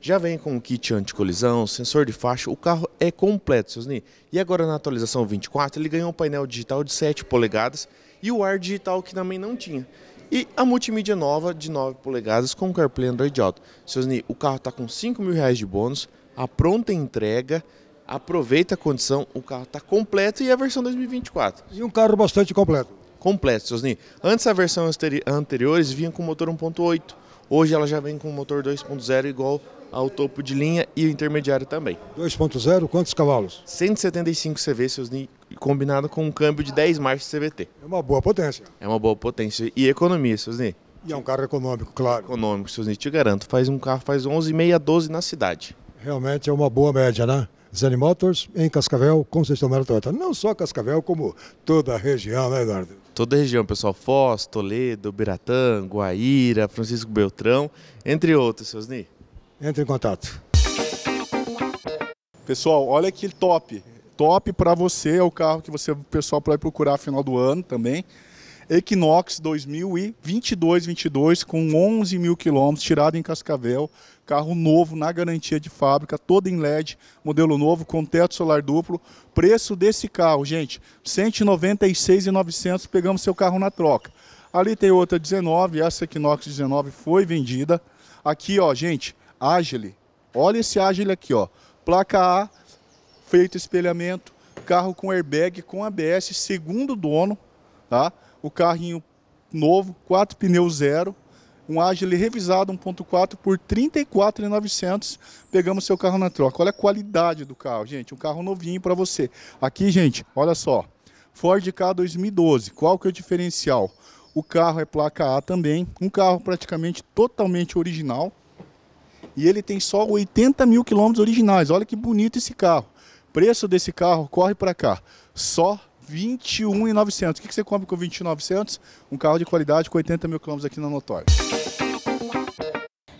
Já vem com kit kit anticolisão, sensor de faixa, o carro é completo, Siosni. E agora na atualização 24, ele ganhou um painel digital de 7 polegadas e o AR digital que também não tinha. E a multimídia nova de 9 polegadas com CarPlay Android Auto. Sosni, o carro está com 5 mil reais de bônus, a pronta entrega, aproveita a condição, o carro está completo e é a versão 2024. E um carro bastante completo. Completo, Sosni. Antes a versão anteriores vinha com motor 1.8. Hoje ela já vem com motor 2.0 igual ao topo de linha e o intermediário também. 2.0, quantos cavalos? 175 CV, seus combinado com um câmbio de 10 marchas CVT. É uma boa potência. É uma boa potência e economia, seus E é um carro econômico, claro. Econômico, ni, te garanto. Faz um carro, faz 11,6 a 12 na cidade. Realmente é uma boa média, né? Zane Motors em Cascavel, Conceição Mara Toyota. Não só Cascavel, como toda a região, né, Eduardo? Toda a região, pessoal. Foz, Toledo, Biratã, Guaíra, Francisco Beltrão, entre outros, seus Ni entre em contato. Pessoal, olha que top. Top para você é o carro que você, o pessoal vai procurar final do ano também. Equinox 2022 22 com 11 mil quilômetros, tirado em Cascavel, carro novo na garantia de fábrica, todo em LED, modelo novo com teto solar duplo. Preço desse carro, gente, 196.900, pegamos seu carro na troca. Ali tem outra 19, essa Equinox 19 foi vendida. Aqui, ó, gente, Agile. Olha esse Agile aqui, ó. Placa A, feito espelhamento, carro com airbag, com ABS, segundo dono, tá? O carrinho novo, quatro pneus zero, um Agile revisado 1.4 por 34.900. Pegamos seu carro na troca. Olha a qualidade do carro, gente. Um carro novinho para você. Aqui, gente, olha só. Ford K 2012. Qual que é o diferencial? O carro é placa A também, um carro praticamente totalmente original e ele tem só 80 mil quilômetros originais. Olha que bonito esse carro. Preço desse carro, corre para cá. Só 21,900. O que você compra com 21,900? Um carro de qualidade com 80 mil quilômetros aqui na Notório.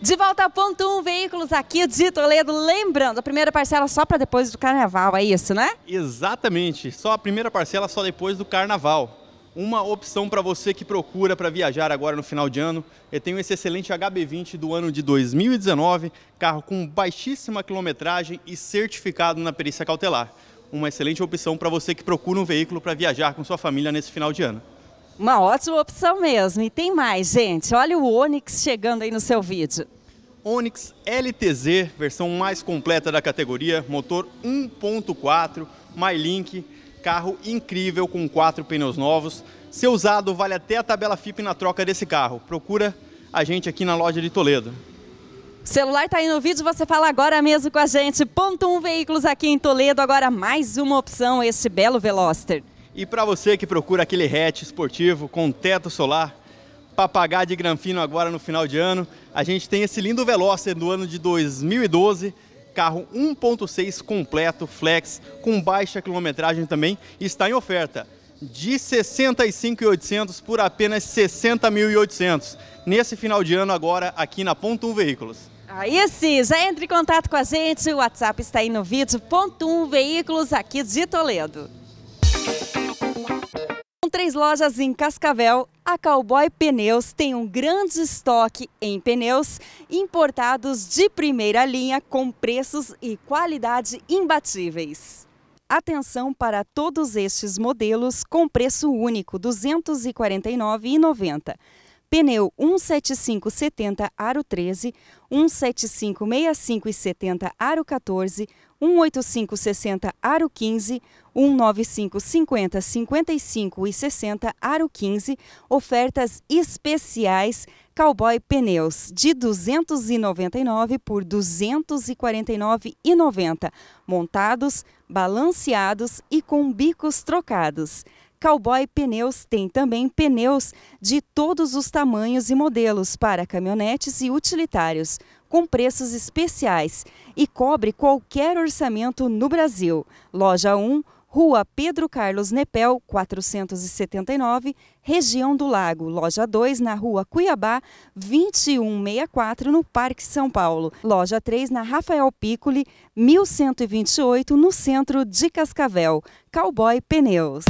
De volta a ponto 1, um, veículos aqui de Toledo. Lembrando, a primeira parcela só para depois do carnaval, é isso, né? Exatamente, só a primeira parcela só depois do carnaval uma opção para você que procura para viajar agora no final de ano. Eu tenho esse excelente HB20 do ano de 2019, carro com baixíssima quilometragem e certificado na perícia cautelar. Uma excelente opção para você que procura um veículo para viajar com sua família nesse final de ano. Uma ótima opção mesmo. E tem mais, gente. Olha o Onix chegando aí no seu vídeo. Onix LTZ, versão mais completa da categoria, motor 1.4, MyLink, carro incrível com quatro pneus novos. Seu usado, vale até a tabela FIP na troca desse carro. Procura a gente aqui na loja de Toledo. Celular tá aí no vídeo, você fala agora mesmo com a gente. Ponto 1 um Veículos aqui em Toledo, agora mais uma opção, este belo Veloster. E para você que procura aquele hatch esportivo com teto solar, papagaio de granfino agora no final de ano, a gente tem esse lindo Veloster do ano de 2012, carro 1.6 completo flex com baixa quilometragem também está em oferta de 65.800 por apenas 60.800 nesse final de ano agora aqui na Ponto 1 Veículos. Aí sim, já entre em contato com a gente, o WhatsApp está aí no vídeo, ponto 1 Veículos aqui de Toledo. Com três lojas em Cascavel, a Cowboy Pneus tem um grande estoque em pneus importados de primeira linha com preços e qualidade imbatíveis. Atenção para todos estes modelos com preço único R$ 249,90. Pneu 17570 aro 13, 17565 e 70 aro 14, 18560 aro 15, 195 50 55 e 60 Aro 15, ofertas especiais Cowboy Pneus de 299 por 249,90, montados, balanceados e com bicos trocados. Cowboy Pneus tem também pneus de todos os tamanhos e modelos para caminhonetes e utilitários, com preços especiais e cobre qualquer orçamento no Brasil. Loja 1 Rua Pedro Carlos Nepel, 479, região do Lago, loja 2 na Rua Cuiabá, 2164 no Parque São Paulo, loja 3 na Rafael Piccoli, 1128 no centro de Cascavel. Cowboy Pneus.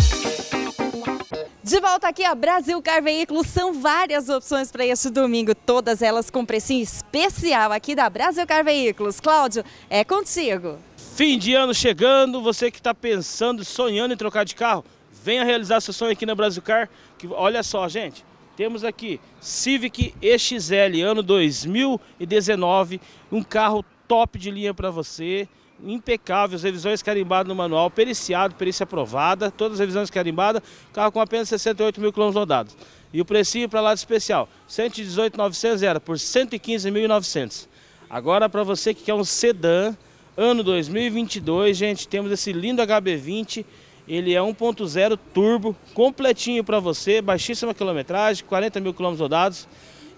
De volta aqui a Brasil Car Veículos, são várias opções para este domingo, todas elas com precinho especial aqui da Brasil Car Veículos. Cláudio, é contigo. Fim de ano chegando, você que está pensando, sonhando em trocar de carro, venha realizar seu sonho aqui na Brasilcar. Que, olha só, gente, temos aqui Civic EXL, ano 2019, um carro top de linha para você, impecável, as revisões carimbadas no manual, periciado, perícia aprovada, todas as revisões carimbadas, carro com apenas 68 mil quilômetros rodados. E o precinho para lado especial, 118.900 era por 115.900. Agora para você que quer um sedã ano 2022, gente, temos esse lindo HB20, ele é 1.0 turbo, completinho para você, baixíssima quilometragem, 40 mil quilômetros rodados.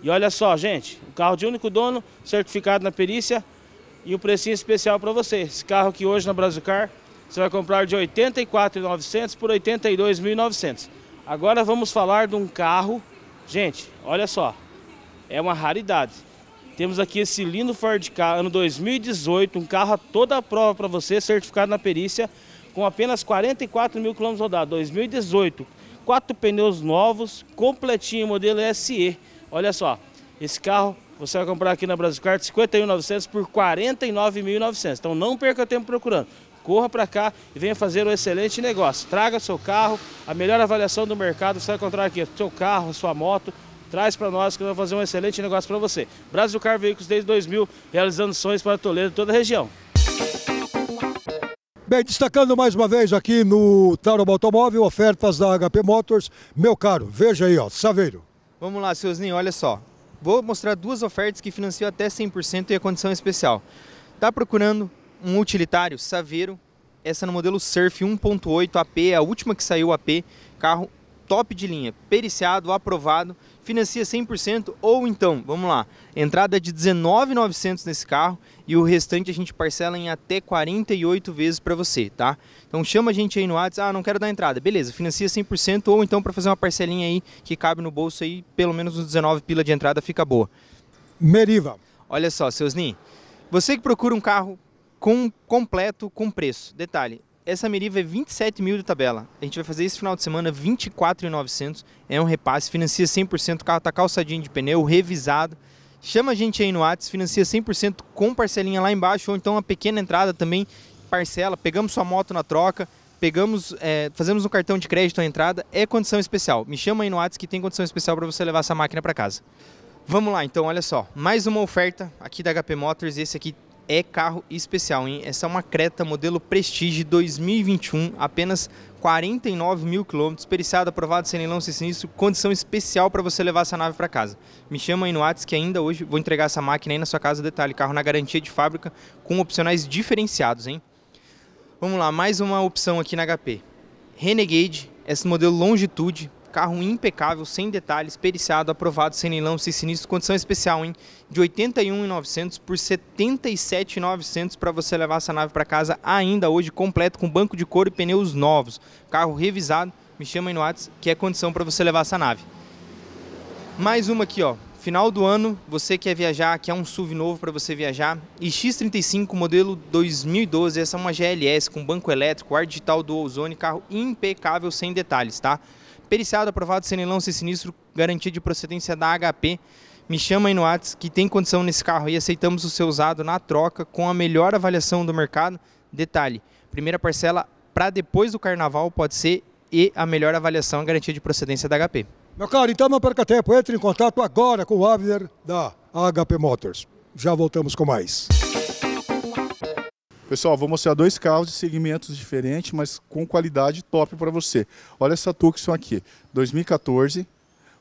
E olha só, gente, um carro de único dono, certificado na perícia e o um precinho especial para você. Esse carro aqui hoje na Brasilcar, você vai comprar de 84.900 por 82.900. Agora vamos falar de um carro, gente, olha só, é uma raridade. Temos aqui esse lindo Ford Ka ano 2018, um carro a toda a prova para você, certificado na perícia, com apenas 44 mil quilômetros rodados, 2018. Quatro pneus novos, completinho, modelo SE. Olha só, esse carro você vai comprar aqui na Brasil Kart 51.900 por 49.900. Então não perca tempo procurando. Corra para cá e venha fazer um excelente negócio. Traga seu carro, a melhor avaliação do mercado você vai encontrar aqui. Seu carro, sua moto, Traz para nós que vai fazer um excelente negócio para você. Brasil Car Veículos desde 2000, realizando sonhos para Toledo e toda a região. Bem, destacando mais uma vez aqui no Tauro Automóvel, ofertas da HP Motors. Meu caro, veja aí, ó, Saveiro. Vamos lá, Silzinho, olha só. Vou mostrar duas ofertas que financiam até 100% e a condição especial. Tá procurando um utilitário Saveiro? Essa é no modelo Surf 1.8 AP, a última que saiu AP, carro top de linha, periciado, aprovado financia 100% ou então, vamos lá, entrada de 19,900 nesse carro e o restante a gente parcela em até 48 vezes para você, tá? Então chama a gente aí no WhatsApp, ah, não quero dar entrada, beleza, financia 100% ou então para fazer uma parcelinha aí que cabe no bolso aí, pelo menos uns 19 pila de entrada fica boa. Meriva. Olha só, seus Nin, você que procura um carro com completo com preço. Detalhe, essa Meriva é 27 mil de tabela. A gente vai fazer esse final de semana 24,900. É um repasse, financia 100%, o carro tá calçadinho de pneu, revisado. Chama a gente aí no Whats, financia 100% com parcelinha lá embaixo, ou então uma pequena entrada também, parcela. Pegamos sua moto na troca, pegamos, é, fazemos um cartão de crédito à entrada, é condição especial. Me chama aí no Whats que tem condição especial para você levar essa máquina para casa. Vamos lá, então, olha só. Mais uma oferta aqui da HP Motors. Esse aqui é carro especial, hein? Essa é uma Creta modelo Prestige 2021, apenas 49 mil quilômetros, periciado, aprovado, sem leilão, sem sinistro, condição especial para você levar essa nave para casa. Me chama aí no Whats que ainda hoje vou entregar essa máquina aí na sua casa, detalhe, carro na garantia de fábrica com opcionais diferenciados, hein? Vamos lá, mais uma opção aqui na HP. Renegade, esse modelo Longitude, carro impecável, sem detalhes, periciado, aprovado, sem leilão, sem sinistro, condição especial, hein? De 81.900 por 77.900 para você levar essa nave para casa ainda hoje, completo, com banco de couro e pneus novos. Carro revisado, me chama aí no WhatsApp, que é condição para você levar essa nave. Mais uma aqui, ó. Final do ano, você quer viajar, quer um SUV novo para você viajar. E X35 modelo 2012, essa é uma GLS com banco elétrico, ar digital do ozone, carro impecável sem detalhes, tá? periciado, aprovado, sem leilão, sem sinistro, garantia de procedência da HP. Me chama aí no Whats, que tem condição nesse carro e aceitamos o seu usado na troca com a melhor avaliação do mercado. Detalhe, primeira parcela para depois do carnaval pode ser e a melhor avaliação, a garantia de procedência da HP. Meu caro, então não perca tempo, entre em contato agora com o Abner da HP Motors. Já voltamos com mais. Pessoal, vou mostrar dois carros de segmentos diferentes, mas com qualidade top para você. Olha essa Tucson aqui, 2014,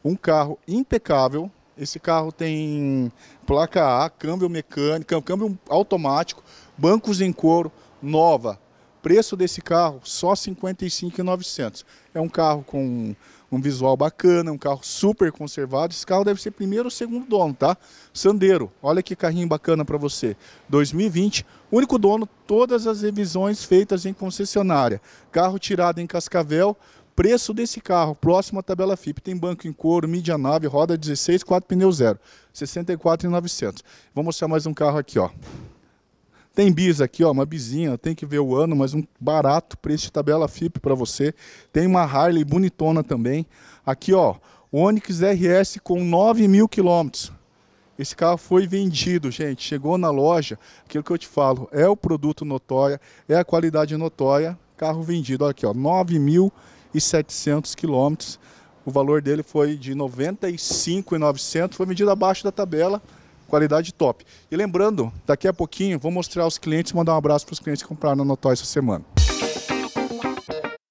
um carro impecável. Esse carro tem placa A, câmbio mecânico, câmbio automático, bancos em couro, nova. Preço desse carro só 55.900. É um carro com um visual bacana, um carro super conservado. Esse carro deve ser primeiro ou segundo dono, tá? Sandero, olha que carrinho bacana para você. 2020, único dono, todas as revisões feitas em concessionária. Carro tirado em Cascavel, preço desse carro, próximo à tabela FIP, tem banco em couro, mídia nave, roda 16, 4 pneu zero, 64,900. Vou mostrar mais um carro aqui, ó. Tem bis aqui, ó, uma bizinha, tem que ver o ano, mas um barato, preço de tabela FIP para você. Tem uma Harley bonitona também. Aqui, ó, Onix RS com 9 mil quilômetros. Esse carro foi vendido, gente. Chegou na loja, aquilo que eu te falo, é o produto notória, é a qualidade notória. Carro vendido, olha aqui, ó, 9.700 quilômetros. O valor dele foi de 95.900, foi vendido abaixo da tabela qualidade top. E lembrando, daqui a pouquinho vou mostrar aos clientes, mandar um abraço para os clientes que compraram na Notó essa semana.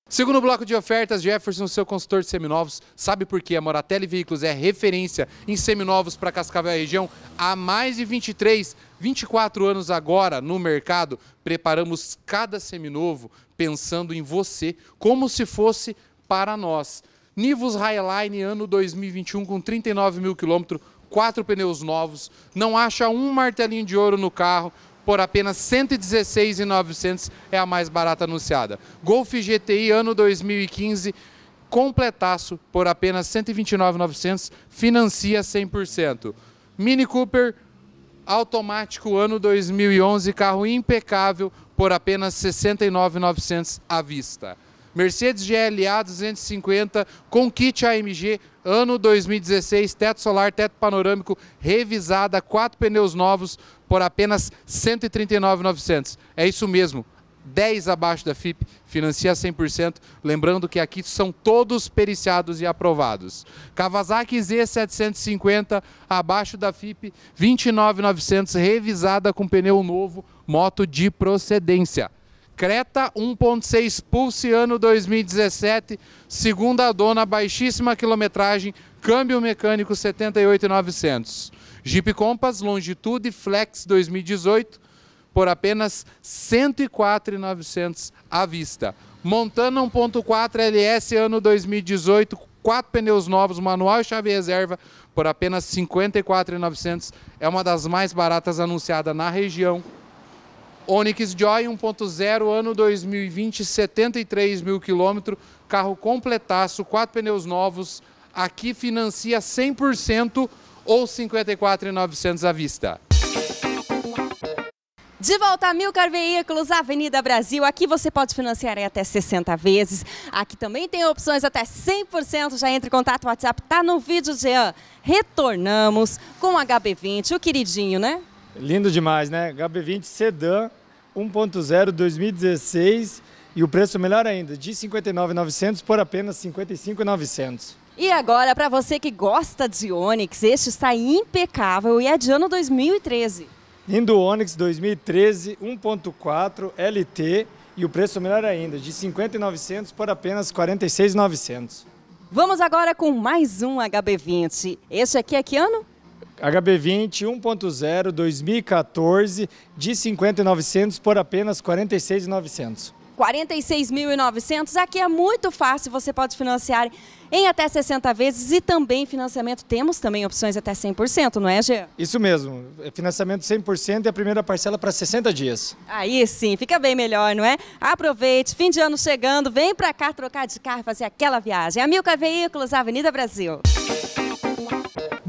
Segundo bloco de ofertas, Jefferson, seu consultor de seminovos, sabe por que a Moratelli Veículos é referência em seminovos para Cascavel e região há mais de 23, 24 anos agora no mercado. Preparamos cada seminovo pensando em você, como se fosse para nós. Nivus Highline ano 2021 com 39 mil quilômetros, quatro pneus novos, não acha um martelinho de ouro no carro, por apenas 116,900 é a mais barata anunciada. Golf GTI ano 2015 completaço por apenas 129,900, financia 100%. Mini Cooper automático ano 2011, carro impecável por apenas 69,900 à vista. Mercedes GLA 250 com kit AMG, ano 2016, teto solar, teto panorâmico, revisada, quatro pneus novos por apenas 139.900. É isso mesmo. 10 abaixo da FIP, financia 100%, lembrando que aqui são todos periciados e aprovados. Kawasaki Z750 abaixo da FIP, 29.900 revisada com pneu novo, moto de procedência. Creta 1.6 Pulse ano 2017, segunda dona, baixíssima quilometragem, câmbio mecânico 78,900. Jeep Compass Longitude Flex 2018 por apenas 104,900 à vista. Montana 1.4 LS ano 2018, quatro pneus novos, manual e chave reserva por apenas 54,900. É uma das mais baratas anunciada na região. Onix Joy 1.0, ano 2020, 73 mil quilômetros, carro completaço, quatro pneus novos, aqui financia 100% ou 54.900 à vista. De volta a Milcar Veículos, Avenida Brasil. Aqui você pode financiar em até 60 vezes. Aqui também tem opções até 100%. Já entre em contato, o WhatsApp tá no vídeo, Jean. Retornamos com o HB20, o queridinho, né? Lindo demais, né? HB20 Sedan 1.0 2016 e o preço melhor ainda, de 59.900 por apenas 55.900. E agora, para você que gosta de Onix, este está impecável e é de ano 2013. Lindo Onix 2013 1.4 LT e o preço melhor ainda, de 59.900 por apenas 46.900. Vamos agora com mais um HB20. Este aqui é que ano? HB20 1.0 2014 de 5900 por apenas 46,900. 46.900. Aqui é muito fácil, você pode financiar em até 60 vezes e também financiamento. Temos também opções até 100%, não é, Gê? Isso mesmo. É financiamento 100% e a primeira parcela para 60 dias. Aí sim, fica bem melhor, não é? Aproveite, fim de ano chegando, vem para cá trocar de carro, fazer aquela viagem. A Veículos, Avenida Brasil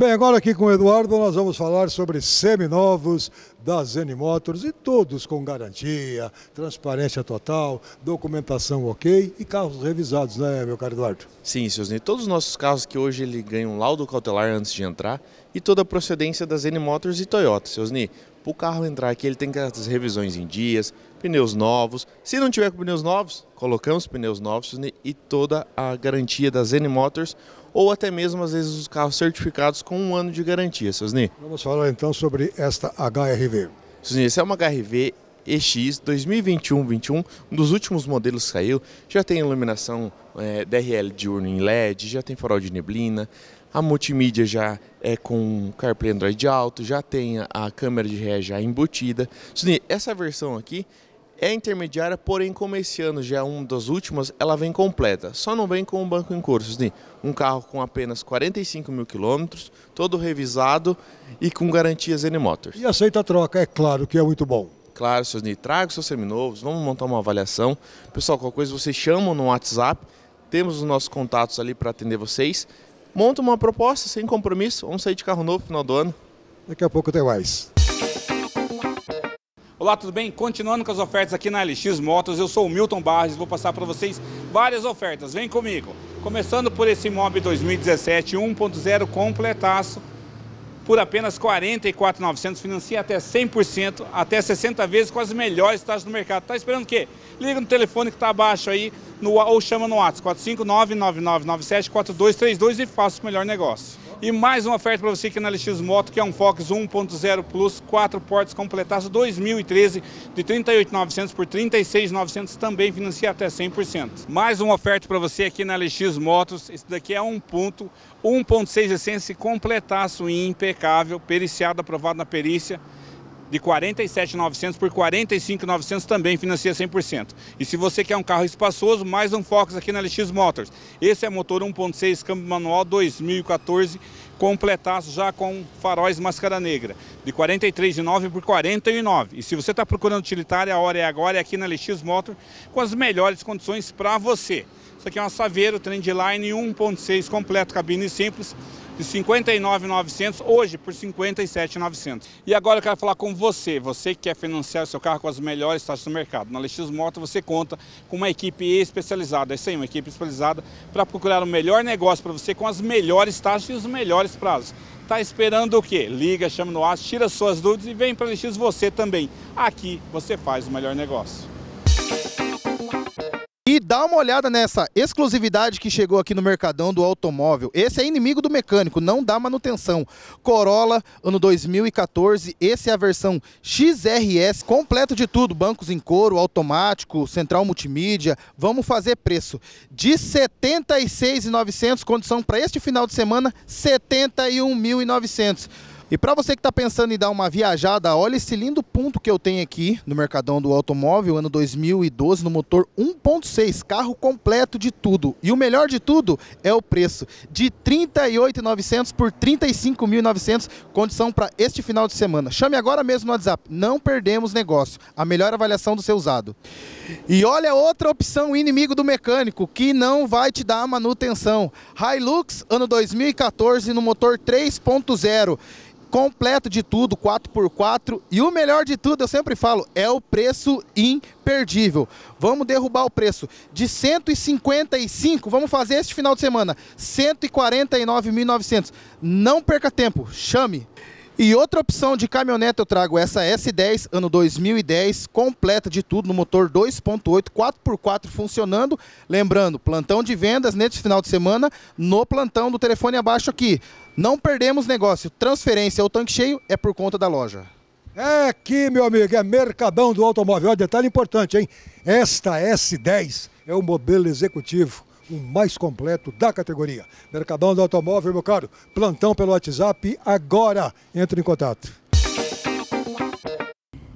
bem, agora aqui com o Eduardo nós vamos falar sobre seminovos da Zene Motors e todos com garantia, transparência total, documentação ok e carros revisados, né, meu caro Eduardo? Sim, seus todos os nossos carros que hoje ele ganha um laudo cautelar antes de entrar e toda a procedência da Zene Motors e Toyota, seus para o carro entrar aqui, ele tem que as revisões em dias, pneus novos. Se não tiver com pneus novos, colocamos pneus novos e toda a garantia da Zen Motors ou até mesmo, às vezes, os carros certificados com um ano de garantia, Sosni. Vamos falar então sobre esta HRV. Sosni, essa é uma HRV EX 2021-21, um dos últimos modelos que saiu, já tem iluminação é, DRL diurno em LED, já tem farol de neblina, a multimídia já é com CarPlay Android alto, já tem a câmera de ré já embutida. Sosni, essa versão aqui é intermediária, porém como esse ano já é um das últimas, ela vem completa. Só não vem com o banco em curso, né? um carro com apenas 45 mil quilômetros, todo revisado e com garantias N Motors. E aceita a troca, é claro que é muito bom. Claro, seus Ney, traga seus seminovos, vamos montar uma avaliação. Pessoal, qualquer coisa vocês chamam no WhatsApp, temos os nossos contatos ali para atender vocês. Monta uma proposta sem compromisso, vamos sair de carro novo no final do ano. Daqui a pouco tem mais. Olá, tudo bem? Continuando com as ofertas aqui na LX Motos, eu sou o Milton Barres, vou passar para vocês várias ofertas, vem comigo. Começando por esse Mob 2017 1.0 completaço, por apenas 44.900, financia até 100%, até 60 vezes com as melhores taxas do mercado. Tá esperando o quê? Liga no telefone que está abaixo aí, no, ou chama no WhatsApp 459 9997 4232 e faça o melhor negócio. E mais uma oferta para você aqui na LX Moto, que é um Fox 1.0 Plus, quatro portas completados 2013, de 38.900 por 36.900, também financia até 100%. Mais uma oferta para você aqui na LX Motos, esse daqui é um ponto, 1.6 Essence completaço impecável, periciado, aprovado na perícia de 47.900 por 45.900 também financia 100%. E se você quer um carro espaçoso, mais um Focus aqui na LX Motors. Esse é motor 1.6 câmbio manual 2014, completaço já com faróis máscara negra, de 43.900 por 49. E se você está procurando utilitária, a hora é agora, é aqui na LX Motors com as melhores condições para você. Isso aqui é uma Saveiro Trendline 1.6 completo, cabine simples, de 59.900 hoje por 57.900. E agora eu quero falar com você, você que quer financiar o seu carro com as melhores taxas do mercado. Na LX Moto você conta com uma equipe especializada, é isso aí, uma equipe especializada para procurar o melhor negócio para você com as melhores taxas e os melhores prazos. Tá esperando o quê? Liga, chama no ar, tira suas dúvidas e vem para a LX você também. Aqui você faz o melhor negócio dá uma olhada nessa exclusividade que chegou aqui no Mercadão do automóvel. Esse é inimigo do mecânico, não dá manutenção. Corolla, ano 2014, esse é a versão XRS, completo de tudo, bancos em couro, automático, central multimídia. Vamos fazer preço de R$ 76.900, condição para este final de semana, R$ 71.900. E para você que está pensando em dar uma viajada, olha esse lindo ponto que eu tenho aqui no Mercadão do Automóvel, ano 2012, no motor 1.6, carro completo de tudo. E o melhor de tudo é o preço, de 38.900 por 35.900, condição para este final de semana. Chame agora mesmo no WhatsApp, não perdemos negócio, a melhor avaliação do seu usado. E olha outra opção inimigo do mecânico, que não vai te dar manutenção. Hilux, ano 2014, no motor 3.0 completo de tudo, 4x4. E o melhor de tudo, eu sempre falo, é o preço imperdível. Vamos derrubar o preço de 155, vamos fazer este final de semana, 149.900. Não perca tempo, chame! E outra opção de caminhonete eu trago essa S10, ano 2010, completa de tudo, no motor 2.8, 4x4 funcionando. Lembrando, plantão de vendas neste final de semana, no plantão do telefone abaixo aqui. Não perdemos negócio, transferência ou tanque cheio é por conta da loja. É aqui, meu amigo, é mercadão do automóvel. Olha, detalhe importante, hein? Esta S10 é o modelo executivo o mais completo da categoria. Mercadão do Automóvel, meu caro, plantão pelo WhatsApp, agora entre em contato.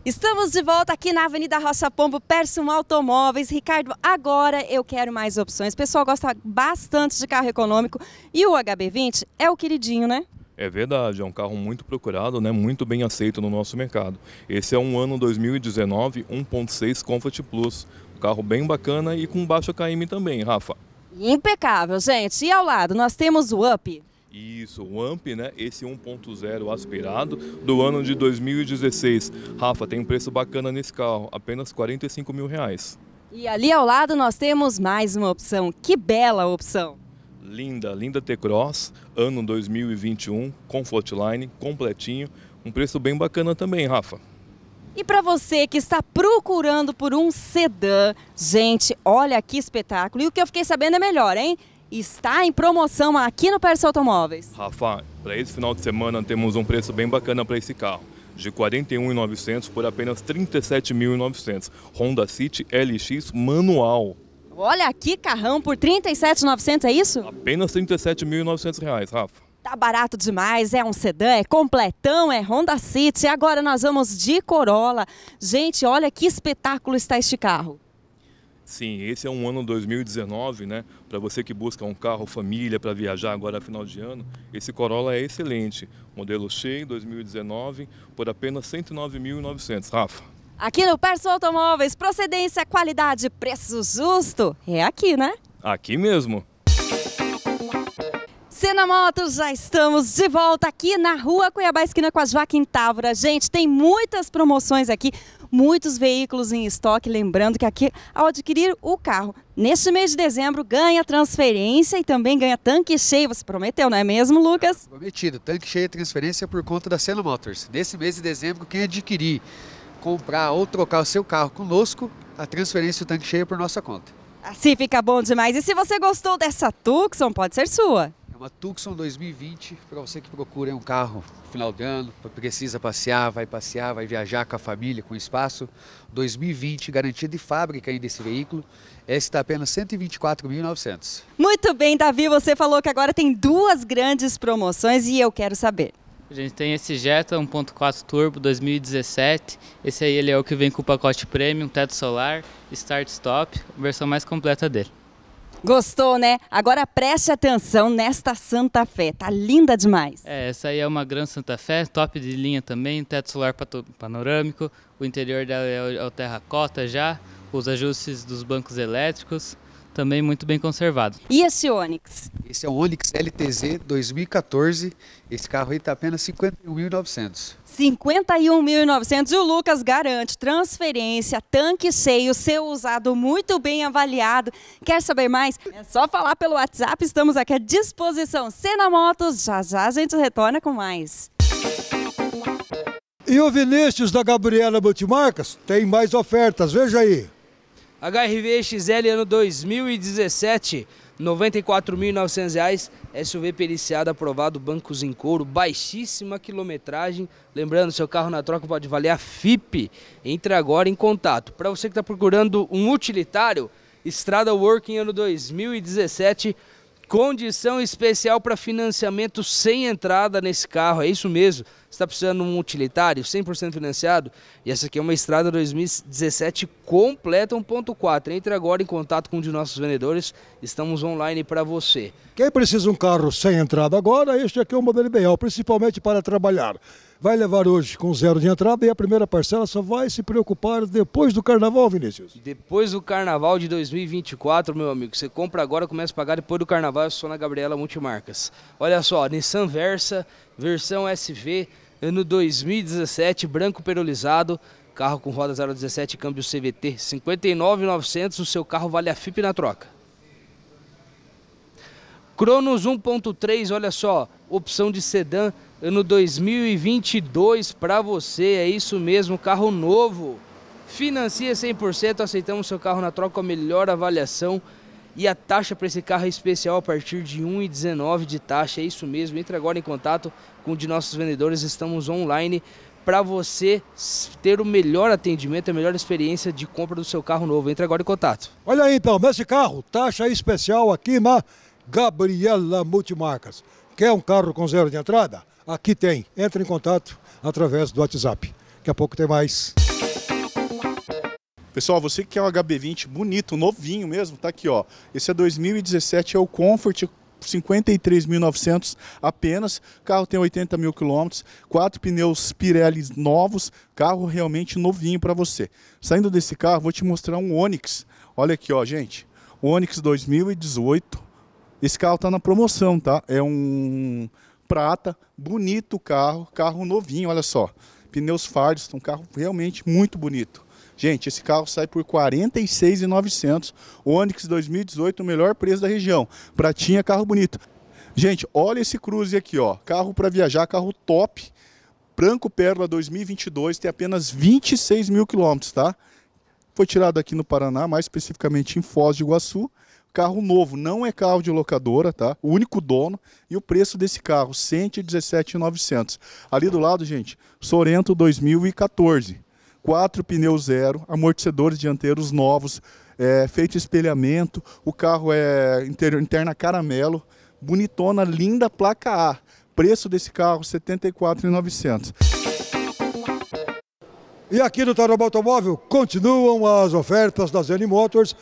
Estamos de volta aqui na Avenida Roça Pombo, Persum Automóveis. Ricardo, agora eu quero mais opções. O pessoal gosta bastante de carro econômico e o HB20 é o queridinho, né? É verdade, é um carro muito procurado, né? muito bem aceito no nosso mercado. Esse é um ano 2019 1.6 Comfort Plus, um carro bem bacana e com baixo KM também, Rafa. Impecável, gente. E ao lado, nós temos o UP. Isso, o AMP, né? Esse 1.0 aspirado do ano de 2016. Rafa, tem um preço bacana nesse carro, apenas 45 mil reais. E ali ao lado nós temos mais uma opção. Que bela opção! Linda, linda T-Cross, ano 2021, Comfortline, completinho. Um preço bem bacana também, Rafa. E para você que está procurando por um sedã, gente, olha que espetáculo. E o que eu fiquei sabendo é melhor, hein? Está em promoção aqui no Perso Automóveis. Rafa, para esse final de semana temos um preço bem bacana para esse carro de 41.900 por apenas 37.900. Honda City LX manual. Olha que carrão por 37.900 é isso? Apenas 37.900 reais, Rafa. Tá barato demais, é um sedã, é completão, é Honda City. Agora nós vamos de Corolla. Gente, olha que espetáculo está este carro. Sim, esse é um ano 2019, né? Para você que busca um carro família para viajar agora final de ano, esse Corolla é excelente. Modelo cheio 2019 por apenas 109.900, Rafa. Aqui no Perso Automóveis, procedência, qualidade, preço justo. É aqui, né? Aqui mesmo. Cena Motos, já estamos de volta aqui na rua Cuiabá, esquina com a Joaquim Távora. Gente, tem muitas promoções aqui, muitos veículos em estoque. Lembrando que aqui, ao adquirir o carro neste mês de dezembro, ganha transferência e também ganha tanque cheio. Você prometeu, não é mesmo, Lucas? Tá prometido, tanque cheio e transferência por conta da Cena Motors. Nesse mês de dezembro, quem adquirir, comprar ou trocar o seu carro conosco, a transferência e o tanque cheio é por nossa conta. Assim fica bom demais. E se você gostou dessa Tucson, pode ser sua uma Tucson 2020 para você que procura um carro final de ano, precisa passear, vai passear, vai viajar com a família, com espaço. 2020, garantia de fábrica ainda esse veículo. Esse está apenas 124.900. Muito bem, Davi, você falou que agora tem duas grandes promoções e eu quero saber. A gente tem esse Jetta 1.4 Turbo 2017. Esse aí ele é o que vem com o pacote premium, teto solar, start stop, versão mais completa dele. Gostou, né? Agora preste atenção nesta Santa Fé, tá linda demais. É, essa aí é uma grande Santa Fé, top de linha também, teto solar panorâmico, o interior dela é, é o terracota já, os ajustes dos bancos elétricos, também muito bem conservado. E esse Onix? Esse é um Onix LTZ 2014. Esse carro aí está apenas 51.900. 51.900 e o Lucas garante transferência, tanque cheio, seu usado muito bem avaliado. Quer saber mais? É só falar pelo WhatsApp, estamos aqui à disposição. Cena Motos, já já a gente retorna com mais. E o Vinícius da Gabriela Multimarcas tem mais ofertas, veja aí. HRV XL ano 2017, R$ 94.900, SUV periciado, aprovado, bancos em couro, baixíssima quilometragem. Lembrando, seu carro na troca pode valer a FIP. Entre agora em contato. Para você que está procurando um utilitário, Estrada Working ano 2017, Condição especial para financiamento sem entrada nesse carro, é isso mesmo. Você está precisando de um utilitário 100% financiado? E essa aqui é uma estrada 2017 completa 1.4. Entre agora em contato com um de nossos vendedores, estamos online para você. Quem precisa de um carro sem entrada agora, este aqui é um modelo ideal, principalmente para trabalhar vai levar hoje com zero de entrada e a primeira parcela só vai se preocupar depois do carnaval, Vinícius. Depois do carnaval de 2024, meu amigo, você compra agora, começa a pagar depois do carnaval, eu sou na Gabriela Multimarcas. Olha só, Nissan Versa, versão SV, ano 2017, branco perolizado, carro com rodas 017, câmbio CVT 59.900, o seu carro vale a FIP na troca. Cronos 1.3, olha só, opção de sedã Ano 2022 para você, é isso mesmo, carro novo. Financia 100%, aceitamos seu carro na troca a melhor avaliação e a taxa para esse carro é especial a partir de 1,19 de taxa, é isso mesmo. Entre agora em contato com um de nossos vendedores, estamos online para você ter o melhor atendimento, a melhor experiência de compra do seu carro novo. Entre agora em contato. Olha aí então, nesse carro, taxa especial aqui na Gabriela Multimarcas. Quer um carro com zero de entrada? Aqui tem. Entre em contato através do WhatsApp. Daqui a pouco tem mais. Pessoal, você que quer um HB20 bonito, novinho mesmo, tá aqui, ó. Esse é 2017, é o Comfort 53.900 apenas. Carro tem 80 mil quilômetros, quatro pneus Pirelli novos, carro realmente novinho para você. Saindo desse carro, vou te mostrar um Onix. Olha aqui, ó, gente. Onix 2018. Esse carro tá na promoção, tá? É um prata, bonito carro, carro novinho, olha só. Pneus fardos, um carro realmente muito bonito. Gente, esse carro sai por R$ 46,900. Onix 2018, o melhor preço da região. Pratinha, carro bonito. Gente, olha esse Cruze aqui, ó. Carro para viajar, carro top. Branco Pérola 2022, tem apenas 26 mil quilômetros, tá? Foi tirado aqui no Paraná, mais especificamente em Foz do Iguaçu. Carro novo, não é carro de locadora, tá? O único dono. E o preço desse carro, 117,900. Ali do lado, gente, Sorento 2014. Quatro pneus zero, amortecedores dianteiros novos, é, feito espelhamento. O carro é interna caramelo, bonitona, linda, placa A. Preço desse carro, 74,900. E aqui no Tarobá Automóvel continuam as ofertas da Zen Motors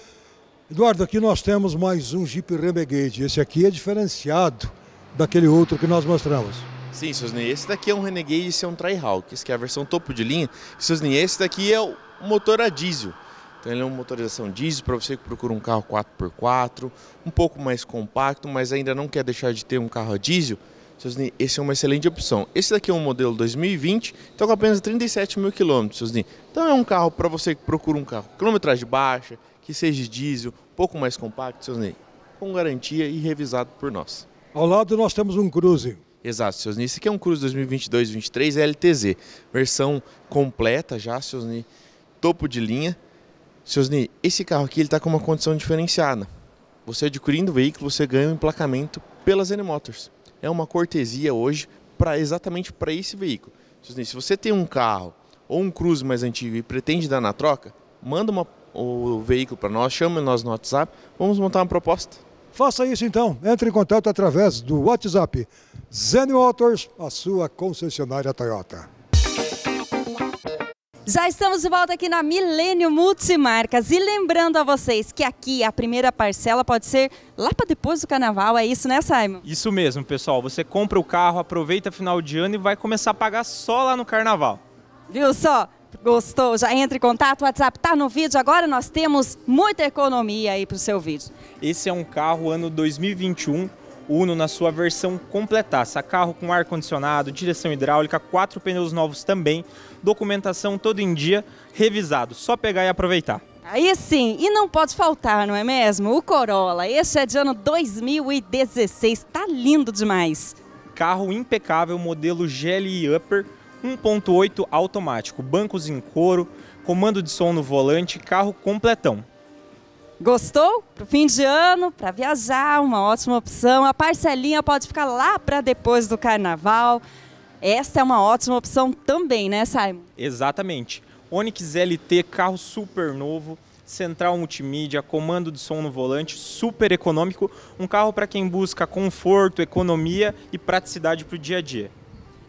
Eduardo, aqui nós temos mais um Jeep Renegade. Esse aqui é diferenciado daquele outro que nós mostramos. Sim, Susney, esse daqui é um Renegade, esse é um Trihawk, esse que é a versão topo de linha. Susney, esse daqui é o motor a diesel. Então ele é uma motorização diesel para você que procura um carro 4x4, um pouco mais compacto, mas ainda não quer deixar de ter um carro a diesel. Susni, esse é uma excelente opção. Esse daqui é um modelo 2020, então com apenas 37 mil quilômetros, Susni. Então é um carro para você que procura um carro quilometragem baixa, que seja diesel, um pouco mais compacto, seus Ney, com garantia e revisado por nós. Ao lado nós temos um Cruze. Exato, seus Ney. Esse aqui é um Cruze 2022-23 LTZ, versão completa já, seus Ney, topo de linha. Seus Ney, esse carro aqui ele está com uma condição diferenciada. Você adquirindo o veículo, você ganha um emplacamento pela Zen Motors. É uma cortesia hoje para exatamente para esse veículo. se você tem um carro ou um Cruze mais antigo e pretende dar na troca, manda uma o veículo para nós, chame nós no WhatsApp, vamos montar uma proposta. Faça isso então, entre em contato através do WhatsApp. Zen Motors, a sua concessionária Toyota. Já estamos de volta aqui na Milênio Multimarcas e lembrando a vocês que aqui a primeira parcela pode ser lá para depois do carnaval, é isso né Simon? Isso mesmo pessoal, você compra o carro, aproveita final de ano e vai começar a pagar só lá no carnaval. Viu só? Gostou? Já entre em contato, o WhatsApp está no vídeo. Agora nós temos muita economia aí para o seu vídeo. Esse é um carro ano 2021, Uno na sua versão completaça. Carro com ar-condicionado, direção hidráulica, quatro pneus novos também, documentação todo em dia, revisado. Só pegar e aproveitar. Aí sim, e não pode faltar, não é mesmo? O Corolla, este é de ano 2016, tá lindo demais. Carro impecável, modelo GLI Upper, 1.8 automático, bancos em couro, comando de som no volante, carro completão. Gostou? Para o fim de ano, para viajar, uma ótima opção. A parcelinha pode ficar lá para depois do carnaval. Esta é uma ótima opção também, né, Simon? Exatamente. Onix LT, carro super novo, central multimídia, comando de som no volante, super econômico, um carro para quem busca conforto, economia e praticidade para o dia a dia.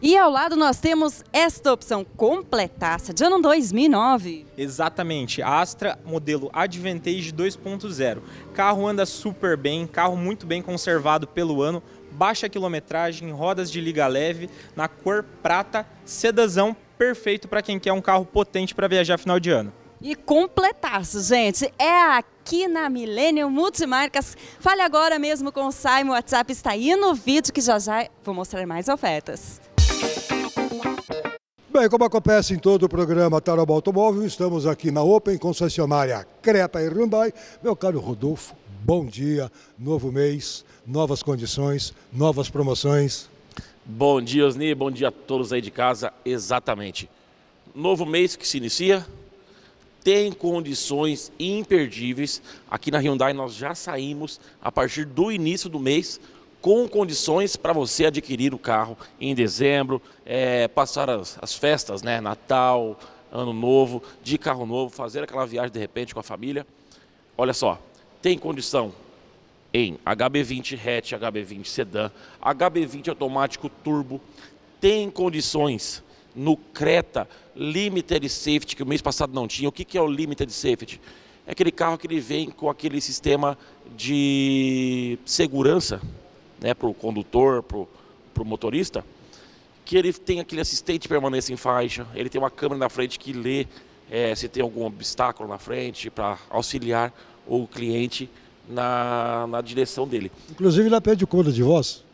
E ao lado nós temos esta opção completaça de ano 2009. Exatamente, Astra modelo Advantage 2.0. Carro anda super bem, carro muito bem conservado pelo ano, baixa quilometragem, rodas de liga leve, na cor prata, sedazão perfeito para quem quer um carro potente para viajar final de ano. E completaço, gente, é aqui na Millennium Multimarcas. Fale agora mesmo com o Simon, o WhatsApp está aí no vídeo que já já vou mostrar mais ofertas. Bem, como acontece em todo o programa Taroba Automóvel, estamos aqui na Open Concessionária Creta e Hyundai. Meu caro Rodolfo, bom dia, novo mês, novas condições, novas promoções. Bom dia, Osni, bom dia a todos aí de casa, exatamente. Novo mês que se inicia, tem condições imperdíveis. Aqui na Hyundai nós já saímos a partir do início do mês com condições para você adquirir o carro em dezembro, é, passar as, as festas, né? Natal, Ano Novo, de carro novo, fazer aquela viagem de repente com a família. Olha só, tem condição em HB20 hatch, HB20 Sedan, HB20 automático turbo, tem condições no Creta Limited Safety, que o mês passado não tinha. O que, que é o Limited Safety? É aquele carro que ele vem com aquele sistema de segurança né, para o condutor, para o motorista, que ele tem aquele assistente que em faixa, ele tem uma câmera na frente que lê é, se tem algum obstáculo na frente para auxiliar o cliente na, na direção dele. Inclusive lá pede o comando de voz?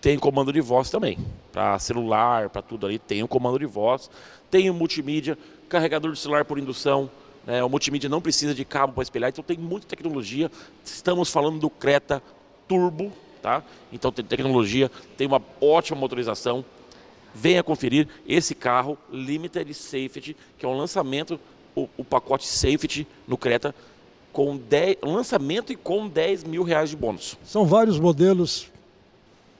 Tem comando de voz também, para celular, para tudo ali, tem o comando de voz, tem o multimídia, carregador de celular por indução, né, o multimídia não precisa de cabo para espelhar, então tem muita tecnologia. Estamos falando do Creta turbo, tá? Então tem tecnologia, tem uma ótima motorização. Venha conferir esse carro Limited Safety, que é um lançamento, o, o pacote Safety no Creta, com 10, lançamento e com 10 mil reais de bônus. São vários modelos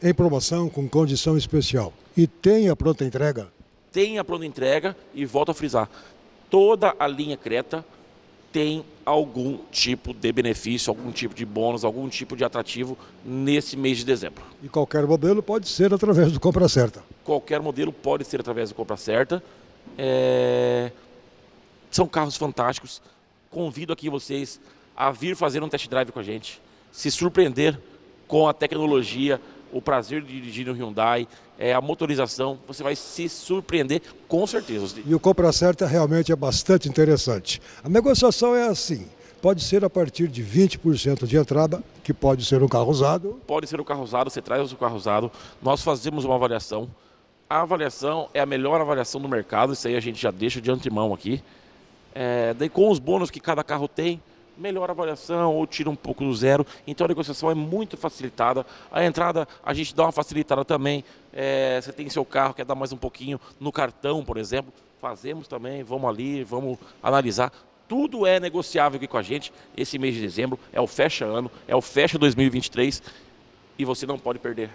em promoção com condição especial. E tem a pronta entrega? Tem a pronta entrega e volto a frisar. Toda a linha Creta tem algum tipo de benefício, algum tipo de bônus, algum tipo de atrativo nesse mês de dezembro. E qualquer modelo pode ser através do compra certa. Qualquer modelo pode ser através do compra certa. É... São carros fantásticos. Convido aqui vocês a vir fazer um test drive com a gente, se surpreender com a tecnologia, o prazer de dirigir no Hyundai, é, a motorização, você vai se surpreender com certeza. E o compra certa realmente é bastante interessante. A negociação é assim, pode ser a partir de 20% de entrada, que pode ser um carro usado. Pode ser um carro usado, você traz o carro usado, nós fazemos uma avaliação. A avaliação é a melhor avaliação do mercado, isso aí a gente já deixa de antemão aqui. É, daí com os bônus que cada carro tem, melhora a avaliação ou tira um pouco do zero. Então a negociação é muito facilitada. A entrada a gente dá uma facilitada também. É, você tem seu carro, quer dar mais um pouquinho no cartão, por exemplo. Fazemos também, vamos ali, vamos analisar. Tudo é negociável aqui com a gente. Esse mês de dezembro é o fecha ano, é o fecha 2023 e você não pode perder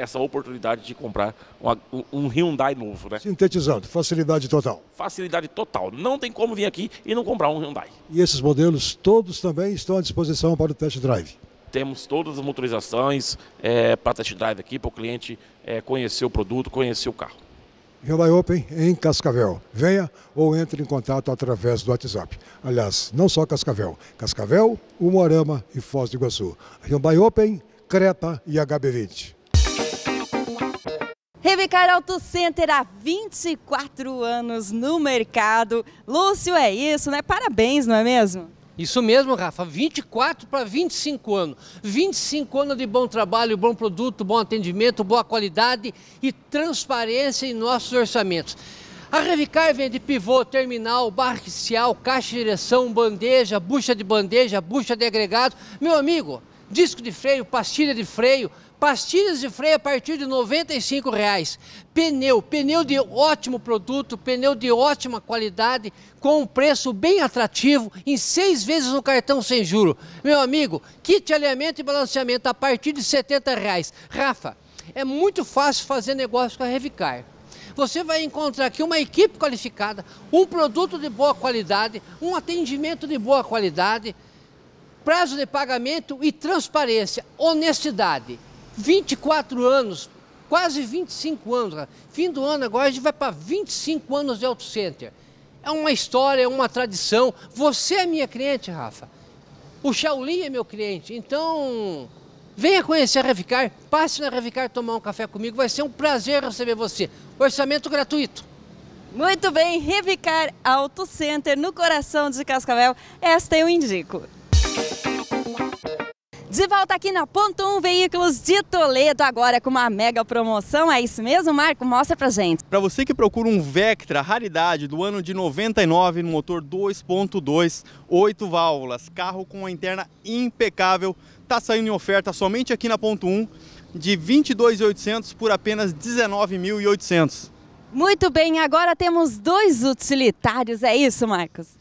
essa oportunidade de comprar uma, um Hyundai novo, né? Sintetizando, facilidade total. Facilidade total. Não tem como vir aqui e não comprar um Hyundai. E esses modelos todos também estão à disposição para o test drive? Temos todas as motorizações é, para test drive aqui, para o cliente é, conhecer o produto, conhecer o carro. Hyundai Open em Cascavel. Venha ou entre em contato através do WhatsApp. Aliás, não só Cascavel. Cascavel, Umuarama e Foz do Iguaçu. Hyundai Open, Creta e HB20. Revicar Auto Center há 24 anos no mercado. Lúcio, é isso, né? Parabéns, não é mesmo? Isso mesmo, Rafa, 24 para 25 anos. 25 anos de bom trabalho, bom produto, bom atendimento, boa qualidade e transparência em nossos orçamentos. A Revicar vende pivô, terminal, barra caixa de direção, bandeja, bucha de bandeja, bucha de agregado. Meu amigo, disco de freio, pastilha de freio, pastilhas de freio a partir de R$ 95,00. Pneu, pneu de ótimo produto, pneu de ótima qualidade, com um preço bem atrativo, em seis vezes no cartão sem juro. Meu amigo, kit alinhamento e balanceamento a partir de R$ 70,00. Rafa, é muito fácil fazer negócio com a Revicar você vai encontrar aqui uma equipe qualificada, um produto de boa qualidade, um atendimento de boa qualidade, prazo de pagamento e transparência, honestidade. 24 anos, quase 25 anos. Fim do ano agora a gente vai para 25 anos de Auto Center. É uma história, é uma tradição. Você é minha cliente, Rafa. O Shaolin é meu cliente. Então, venha conhecer a Revicar, passe na Revicar tomar um café comigo. Vai ser um prazer receber você. Orçamento gratuito. Muito bem, Revicar Auto Center no coração de Cascavel. Esta eu indico. De volta aqui na Ponto 1 um Veículos de Toledo, agora com uma mega promoção. É isso mesmo, Marco? Mostra pra gente. Para você que procura um Vectra raridade do ano de 99 no motor 2.2, 8 válvulas, carro com a interna impecável, tá saindo em oferta somente aqui na Ponto 1 um, de 22.800 por apenas 19.800. Muito bem, agora temos dois utilitários, é isso, Marcos?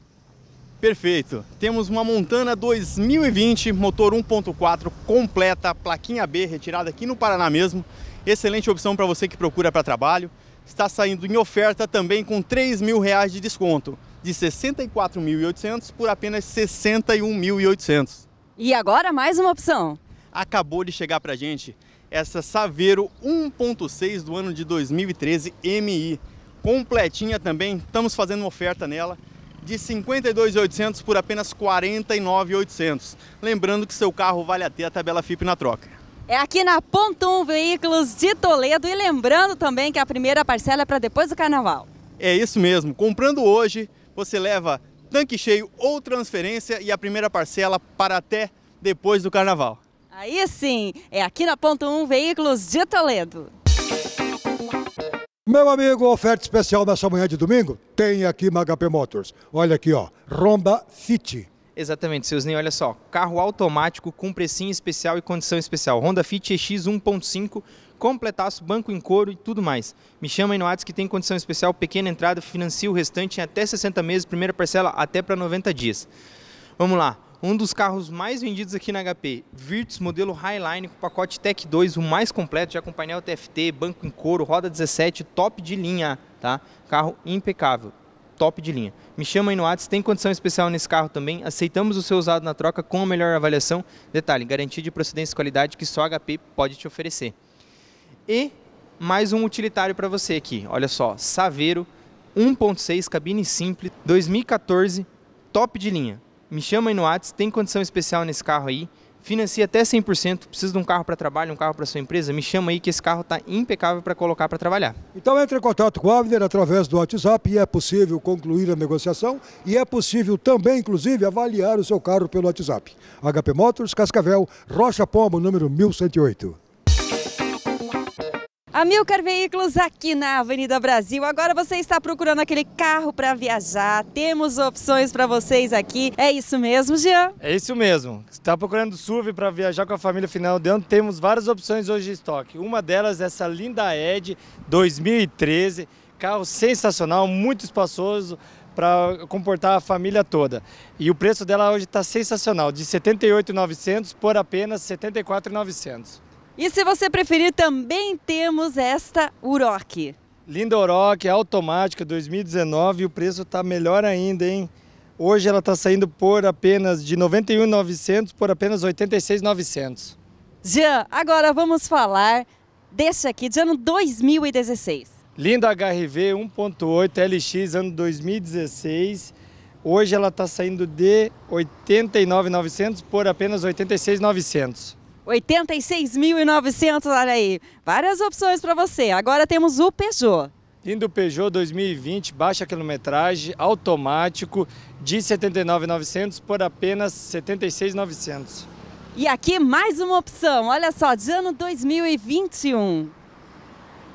Perfeito. Temos uma Montana 2020, motor 1.4 completa, plaquinha B, retirada aqui no Paraná mesmo. Excelente opção para você que procura para trabalho. Está saindo em oferta também com R$ mil reais de desconto, de 64.800 por apenas 61.800. E agora mais uma opção. Acabou de chegar para a gente essa Saveiro 1.6 do ano de 2013 MI. Completinha também, estamos fazendo uma oferta nela de 52.800 por apenas 49.800. Lembrando que seu carro vale até a tabela FIP na troca. É aqui na Pontum Veículos de Toledo e lembrando também que a primeira parcela é para depois do carnaval. É isso mesmo. Comprando hoje, você leva tanque cheio ou transferência e a primeira parcela para até depois do carnaval. Aí sim, é aqui na Pontum Veículos de Toledo. Meu amigo, oferta especial nessa manhã de domingo tem aqui na HP Motors. Olha aqui, ó, Romba Fit. Exatamente, seus nem olha só, carro automático com precinho especial e condição especial. Honda Fit EX 1.5, completaço, banco em couro e tudo mais. Me chama aí no WhatsApp que tem condição especial, pequena entrada, financia o restante em até 60 meses, primeira parcela até para 90 dias. Vamos lá. Um dos carros mais vendidos aqui na HP, Virtus modelo Highline com pacote Tech 2, o mais completo, já com painel TFT, banco em couro, roda 17, top de linha, tá? Carro impecável, top de linha. Me chama aí no Whats, tem condição especial nesse carro também, aceitamos o seu usado na troca com a melhor avaliação. Detalhe, garantia de procedência e qualidade que só a HP pode te oferecer. E mais um utilitário para você aqui, olha só, Saveiro 1.6, cabine simples, 2014, top de linha me chama aí no Whats, tem condição especial nesse carro aí, financia até 100%, precisa de um carro para trabalho, um carro para sua empresa, me chama aí que esse carro está impecável para colocar para trabalhar. Então entre em contato com o Avner através do WhatsApp e é possível concluir a negociação e é possível também, inclusive, avaliar o seu carro pelo WhatsApp. HP Motors, Cascavel, Rocha Pombo, número 1108. Amilcar Veículos aqui na Avenida Brasil. Agora você está procurando aquele carro para viajar. Temos opções para vocês aqui. É isso mesmo, Jean? É isso mesmo. Está procurando SUV para viajar com a família final de ano? Temos várias opções hoje de estoque. Uma delas é essa linda Ed 2013. Carro sensacional, muito espaçoso para comportar a família toda. E o preço dela hoje está sensacional, de 78.900 por apenas 74.900. E se você preferir, também temos esta Uroc. Linda Uroc, automática 2019 e o preço está melhor ainda, hein? Hoje ela está saindo por apenas de 91.900 por apenas 86.900. Jean, agora vamos falar deste aqui de ano 2016. Linda HRV 1.8 LX ano 2016. Hoje ela está saindo de 89.900 por apenas 86.900. 86.900, olha aí. Várias opções para você. Agora temos o Peugeot. Indo Peugeot 2020, baixa quilometragem, automático, de 79.900 por apenas 76.900. E aqui mais uma opção, olha só, de ano 2021.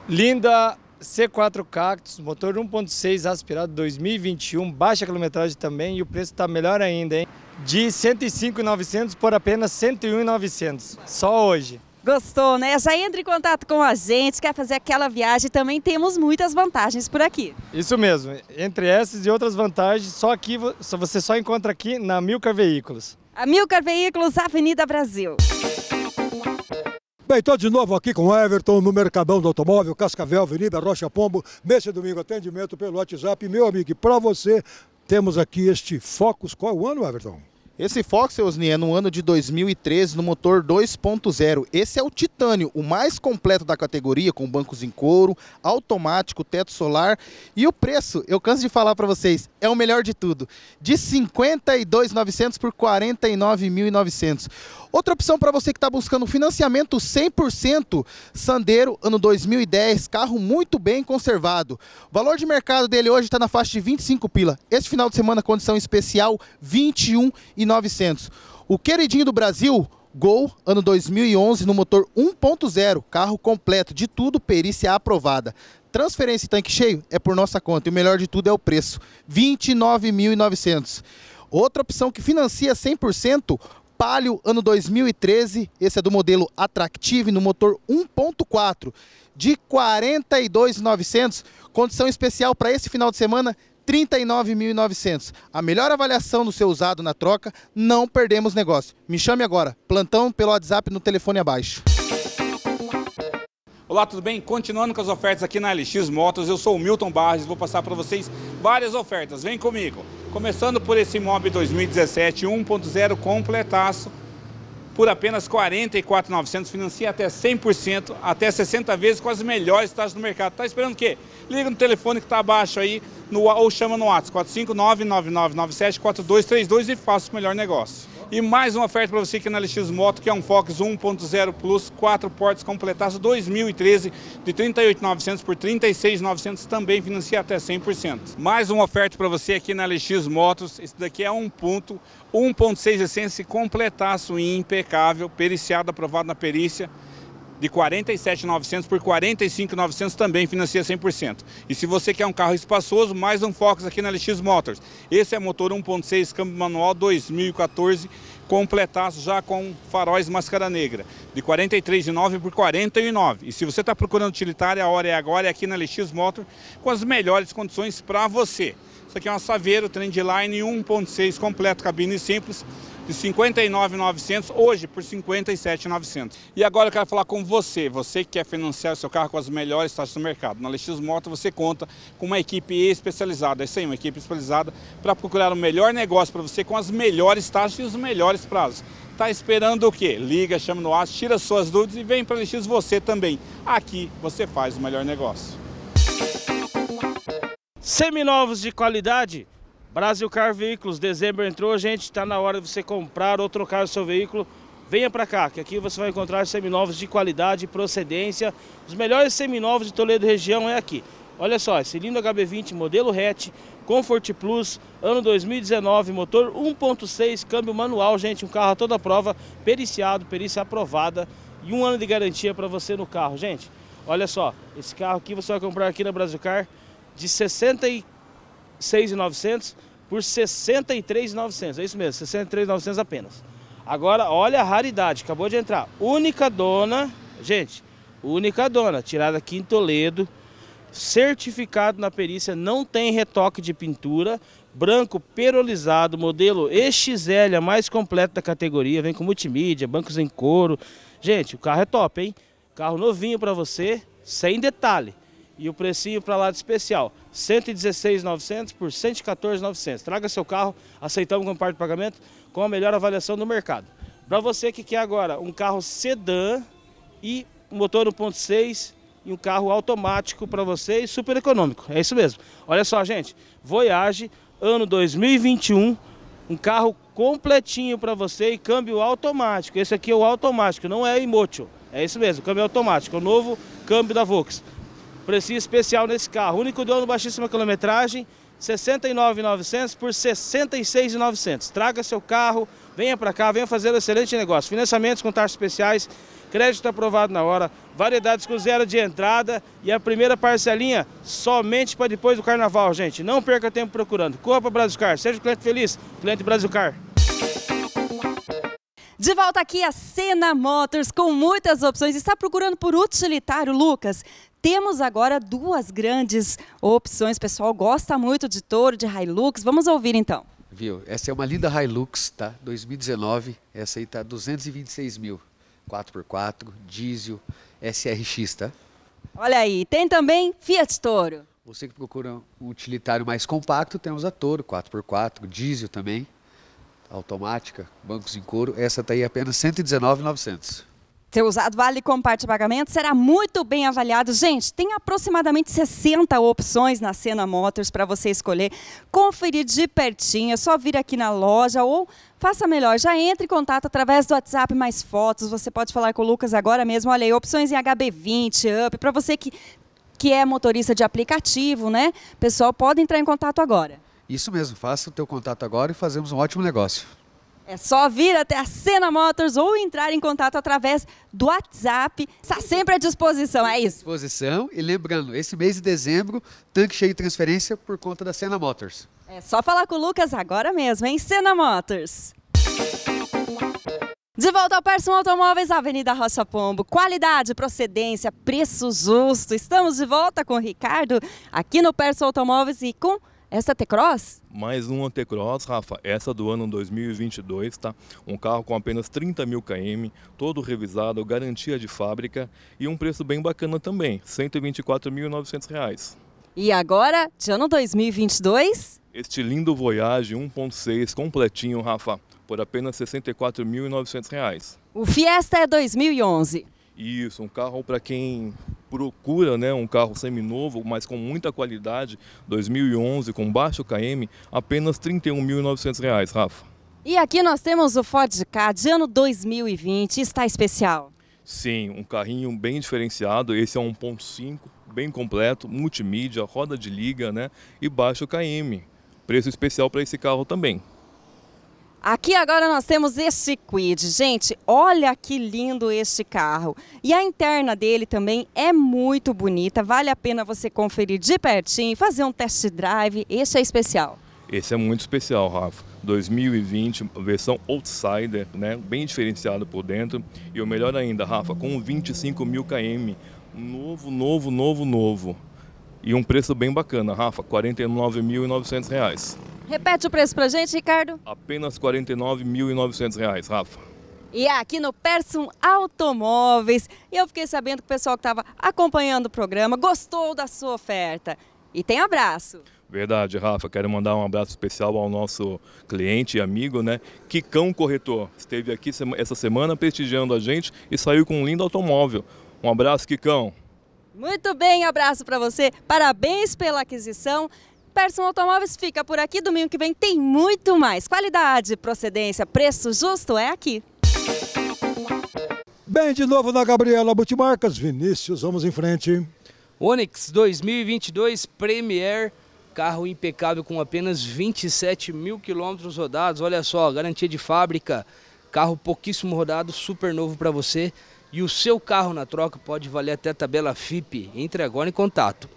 Linda C4 Cactus, motor 1.6 aspirado 2021, baixa quilometragem também e o preço está melhor ainda, hein? de 105,900 por apenas 101,900, só hoje. Gostou, né? Já entre em contato com a gente, quer fazer aquela viagem, também temos muitas vantagens por aqui. Isso mesmo, entre essas e outras vantagens, só aqui você só encontra aqui na Milcar Veículos. A Milcar Veículos, Avenida Brasil. Bem, estou de novo aqui com Everton no Mercadão do Automóvel, Cascavel, Avenida Rocha Pombo. e domingo, atendimento pelo WhatsApp. Meu amigo, para você, temos aqui este Focus. Qual é o ano, Everton? Esse Fox, Osni, é no ano de 2013 no motor 2.0. Esse é o Titânio, o mais completo da categoria, com bancos em couro, automático, teto solar. E o preço, eu canso de falar para vocês, é o melhor de tudo. De 52.900 por 49.900. Outra opção para você que está buscando financiamento 100%, Sandero, ano 2010, carro muito bem conservado. O valor de mercado dele hoje está na faixa de 25 pila. Esse final de semana, condição especial, 21,900. O queridinho do Brasil, Gol, ano 2011, no motor 1.0, carro completo, de tudo, perícia aprovada. Transferência e tanque cheio é por nossa conta e o melhor de tudo é o preço, 29.900. Outra opção que financia 100%, Palio, ano 2013, esse é do modelo Attractive, no motor 1.4, de 42.900, condição especial para esse final de semana, 39.900. A melhor avaliação do seu usado na troca, não perdemos negócio. Me chame agora, plantão pelo WhatsApp no telefone abaixo. Olá, tudo bem? Continuando com as ofertas aqui na LX Motos, eu sou o Milton Barres, vou passar para vocês várias ofertas. Vem comigo. Começando por esse Mob 2017 1.0 completaço, por apenas R$ 44.900, financia até 100%, até 60 vezes com as melhores taxas do mercado. Está esperando o quê? Liga no telefone que está abaixo aí no, ou chama no WhatsApp 459 9997 4232 e faça o melhor negócio. E mais uma oferta para você aqui na LX Moto, que é um Fox 1.0 Plus, quatro portas completados 2013, de 38.900 por 36.900, também financia até 100%. Mais uma oferta para você aqui na LX Motos, esse daqui é um ponto, 1.6 essência completaço e impecável, periciado, aprovado na perícia, de 47.900 por 45.900 também financia 100%. E se você quer um carro espaçoso, mais um Focus aqui na LX Motors. Esse é motor 1.6 câmbio manual 2014 completaço já com faróis máscara negra, de 43,9 por 49 E se você está procurando utilitária, a hora é agora, é aqui na LX Motor, com as melhores condições para você. Isso aqui é uma Saveiro Trendline 1.6 completo, cabine simples, de 59.900 hoje por 57.900. E agora eu quero falar com você, você que quer financiar o seu carro com as melhores taxas do mercado. Na LX Moto você conta com uma equipe especializada, é isso aí, uma equipe especializada para procurar o melhor negócio para você com as melhores taxas e os melhores prazos. Tá esperando o quê? Liga, chama no ar, tira suas dúvidas e vem para a LX você também. Aqui você faz o melhor negócio. Seminovos de qualidade Brasil Car Veículos, dezembro entrou, gente, está na hora de você comprar ou trocar o seu veículo. Venha para cá, que aqui você vai encontrar seminovos de qualidade e procedência. Os melhores seminovos de Toledo região é aqui. Olha só, esse lindo HB20 modelo hatch, Comfort Plus, ano 2019, motor 1.6, câmbio manual, gente, um carro a toda prova, periciado, perícia aprovada e um ano de garantia para você no carro, gente. Olha só, esse carro aqui você vai comprar aqui na Brasil Car de 64 6,900 por 63,900. É isso mesmo, 63,900 apenas. Agora, olha a raridade, acabou de entrar. Única dona, gente, única dona, tirada aqui em Toledo, certificado na perícia, não tem retoque de pintura, branco perolizado, modelo EXL, a mais completa da categoria, vem com multimídia, bancos em couro. Gente, o carro é top, hein? Carro novinho para você, sem detalhe. E o precinho para lá de especial, 116,900 por 114,900. Traga seu carro, aceitamos como parte de pagamento, com a melhor avaliação do mercado. Para você que quer agora um carro sedã e motor 1.6 e um carro automático para você e super econômico. É isso mesmo. Olha só, gente, Voyage, ano 2021, um carro completinho para você e câmbio automático. Esse aqui é o automático, não é imóvel. É isso mesmo, câmbio automático, é o novo câmbio da Volkswagen. Precinho especial nesse carro. Único dono, baixíssima quilometragem, 69,900 por 66,900. Traga seu carro, venha para cá, venha fazer um excelente negócio. Financiamentos com taxas especiais, crédito aprovado na hora, variedades com zero de entrada e a primeira parcelinha somente para depois do carnaval, gente. Não perca tempo procurando. Corra para Brasil Car, seja um cliente feliz, cliente Brasil Car. De volta aqui a Cena Motors com muitas opções. Está procurando por utilitário, Lucas? Temos agora duas grandes opções. O pessoal gosta muito de Toro, de Hilux. Vamos ouvir então. Viu? Essa é uma linda Hilux, tá? 2019. Essa aí tá 226 mil. 4x4, diesel, SRX, tá? Olha aí, tem também Fiat Toro. Você que procura um utilitário mais compacto, temos a Toro, 4x4, diesel também automática, bancos em couro, essa está aí apenas R$ 119,900. Seu usado vale como parte de pagamento será muito bem avaliado. Gente, tem aproximadamente 60 opções na Cena Motors para você escolher, conferir de pertinho, é só vir aqui na loja ou faça melhor, já entre em contato através do WhatsApp mais fotos. Você pode falar com o Lucas agora mesmo. Olha aí, opções em HB20, Up, para você que que é motorista de aplicativo, né? Pessoal, pode entrar em contato agora. Isso mesmo, faça o teu contato agora e fazemos um ótimo negócio. É só vir até a Cena Motors ou entrar em contato através do WhatsApp. Está sempre à disposição, é isso? À disposição. E lembrando, esse mês de dezembro, tanque cheio de transferência por conta da Cena Motors. É só falar com o Lucas agora mesmo, em Cena Motors. De volta ao Person Automóveis, Avenida Rocha Pombo. Qualidade, procedência, preço justo. Estamos de volta com o Ricardo aqui no Person Automóveis e com essa é T-Cross? Mais uma T-Cross, Rafa. Essa do ano 2022, tá? Um carro com apenas 30 mil km, todo revisado, garantia de fábrica e um preço bem bacana também, R$ 124.900. E agora, de ano 2022? Este lindo Voyage 1.6 completinho, Rafa, por apenas R$ 64.900. O Fiesta é 2011. Isso, um carro para quem procura né, um carro seminovo, mas com muita qualidade, 2011, com baixo KM, apenas R$ 31.900, Rafa. E aqui nós temos o Ford Ka de ano 2020, está especial. Sim, um carrinho bem diferenciado, esse é 1.5, bem completo, multimídia, roda de liga né, e baixo KM. Preço especial para esse carro também. Aqui agora nós temos este Quid. Gente, olha que lindo este carro. E a interna dele também é muito bonita. Vale a pena você conferir de pertinho, fazer um test drive. Este é especial. Esse é muito especial, Rafa. 2020, versão outsider, né? bem diferenciado por dentro. E o melhor ainda, Rafa, com 25 mil km. Novo, novo, novo, novo. E um preço bem bacana, Rafa, R$ 49.900. Repete o preço pra gente, Ricardo. Apenas R$ 49.900, Rafa. E aqui no Persum Automóveis, eu fiquei sabendo que o pessoal que estava acompanhando o programa gostou da sua oferta. E tem abraço. Verdade, Rafa. Quero mandar um abraço especial ao nosso cliente e amigo, né? Kicão Corretor. Esteve aqui essa semana prestigiando a gente e saiu com um lindo automóvel. Um abraço, Kicão. Muito bem, abraço para você. Parabéns pela aquisição. Persson Automóveis fica por aqui. Domingo que vem tem muito mais. Qualidade, procedência, preço justo é aqui. Bem, de novo na Gabriela Butimarcas. Vinícius, vamos em frente. Onix 2022 Premier carro impecável com apenas 27 mil quilômetros rodados. Olha só, garantia de fábrica, carro pouquíssimo rodado, super novo para você. E o seu carro na troca pode valer até tabela FIP. Entre agora em contato.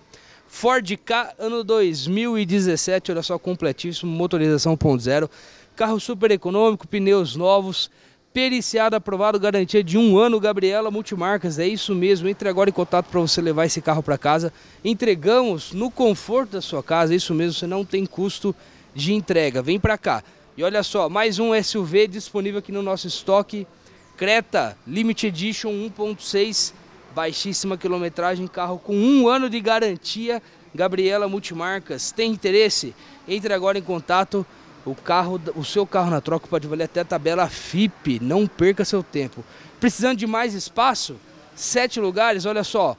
Ford K, ano 2017, olha só, completíssimo, motorização 1.0, carro super econômico, pneus novos, periciado, aprovado, garantia de um ano, Gabriela Multimarcas, é isso mesmo, entre agora em contato para você levar esse carro para casa, entregamos no conforto da sua casa, é isso mesmo, você não tem custo de entrega, vem para cá. E olha só, mais um SUV disponível aqui no nosso estoque, Creta Limited Edition 1.6 baixíssima quilometragem, carro com um ano de garantia. Gabriela Multimarcas, tem interesse? Entre agora em contato. O, carro, o seu carro na troca pode valer até a tabela FIP. Não perca seu tempo. Precisando de mais espaço? Sete lugares, olha só.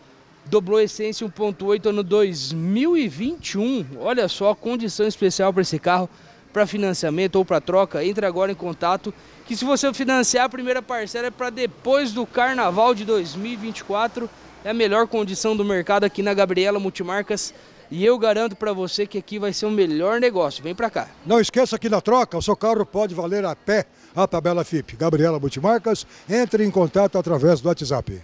Dobrou essência 1.8 ano 2021. Olha só, condição especial para esse carro, para financiamento ou para troca. Entre agora em contato que se você financiar a primeira parcela é para depois do carnaval de 2024, é a melhor condição do mercado aqui na Gabriela Multimarcas. E eu garanto para você que aqui vai ser o melhor negócio. Vem para cá. Não esqueça que na troca o seu carro pode valer a pé a tabela FIP. Gabriela Multimarcas, entre em contato através do WhatsApp.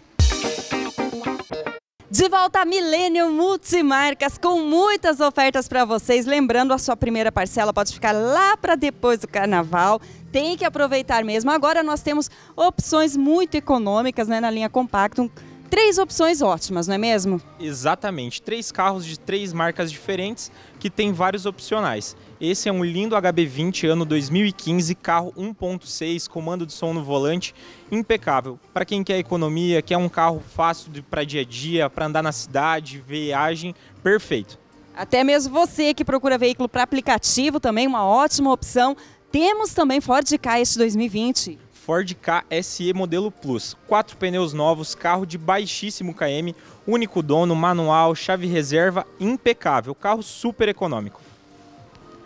De volta a Milênio Multimarcas com muitas ofertas para vocês. Lembrando, a sua primeira parcela pode ficar lá para depois do carnaval. Tem que aproveitar mesmo. Agora nós temos opções muito econômicas né, na linha Compactum três opções ótimas, não é mesmo? Exatamente, três carros de três marcas diferentes que tem vários opcionais. Esse é um lindo HB20 ano 2015, carro 1.6, comando de som no volante, impecável. Para quem quer economia, quer um carro fácil para dia a dia, para andar na cidade, viagem, perfeito. Até mesmo você que procura veículo para aplicativo, também uma ótima opção. Temos também Ford Ka este 2020. Ford KSE SE modelo Plus. Quatro pneus novos, carro de baixíssimo KM, único dono, manual, chave reserva, impecável. Carro super econômico.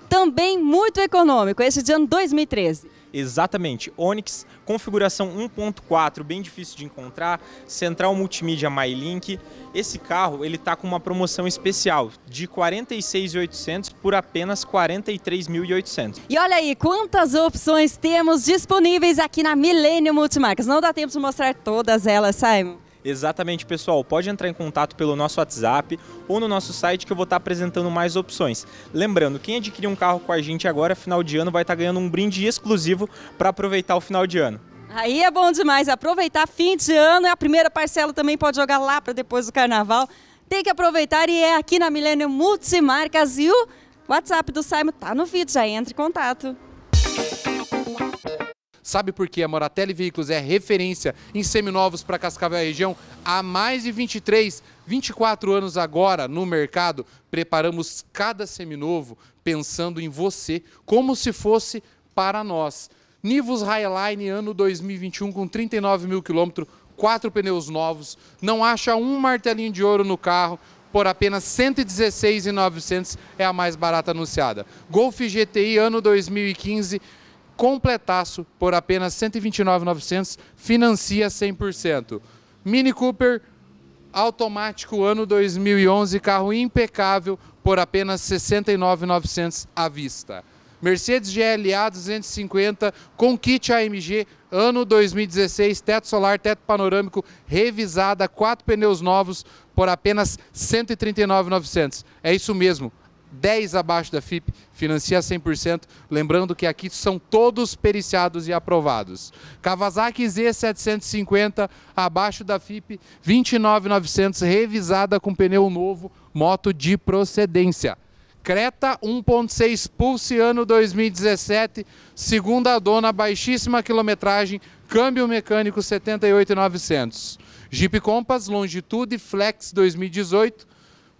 Também muito econômico, esse de ano 2013. Exatamente, Onix, configuração 1.4, bem difícil de encontrar, central multimídia MyLink. Esse carro, ele está com uma promoção especial de 46.800 por apenas 43.800. E olha aí quantas opções temos disponíveis aqui na Millennium Multimarcas. Não dá tempo de mostrar todas elas, Simon. Exatamente, pessoal. Pode entrar em contato pelo nosso WhatsApp ou no nosso site que eu vou estar apresentando mais opções. Lembrando, quem adquirir um carro com a gente agora, final de ano, vai estar ganhando um brinde exclusivo para aproveitar o final de ano. Aí é bom demais aproveitar fim de ano, é a primeira parcela também pode jogar lá para depois do carnaval. Tem que aproveitar e é aqui na Milênio Multimarcas e o WhatsApp do Simon tá no vídeo, já entre em contato. Sabe por que a Moratelli Veículos é referência em seminovos para Cascavel e região há mais de 23, 24 anos agora no mercado? Preparamos cada seminovo pensando em você como se fosse para nós. Nivus Highline ano 2021 com 39 mil quilômetros, quatro pneus novos, não acha um martelinho de ouro no carro, por apenas 116,900 é a mais barata anunciada. Golf GTI ano 2015 completaço por apenas 129.900, financia 100%. Mini Cooper automático ano 2011, carro impecável por apenas 69.900 à vista. Mercedes GLA 250 com kit AMG, ano 2016, teto solar, teto panorâmico, revisada, quatro pneus novos por apenas 139.900. É isso mesmo. 10 abaixo da FIP, financia 100%. Lembrando que aqui são todos periciados e aprovados. Kawasaki Z750 abaixo da FIP, 29.900, revisada com pneu novo, moto de procedência. Creta 1.6 Pulse ano 2017, segunda dona, baixíssima quilometragem, câmbio mecânico 78.900. Jeep Compass Longitude Flex 2018,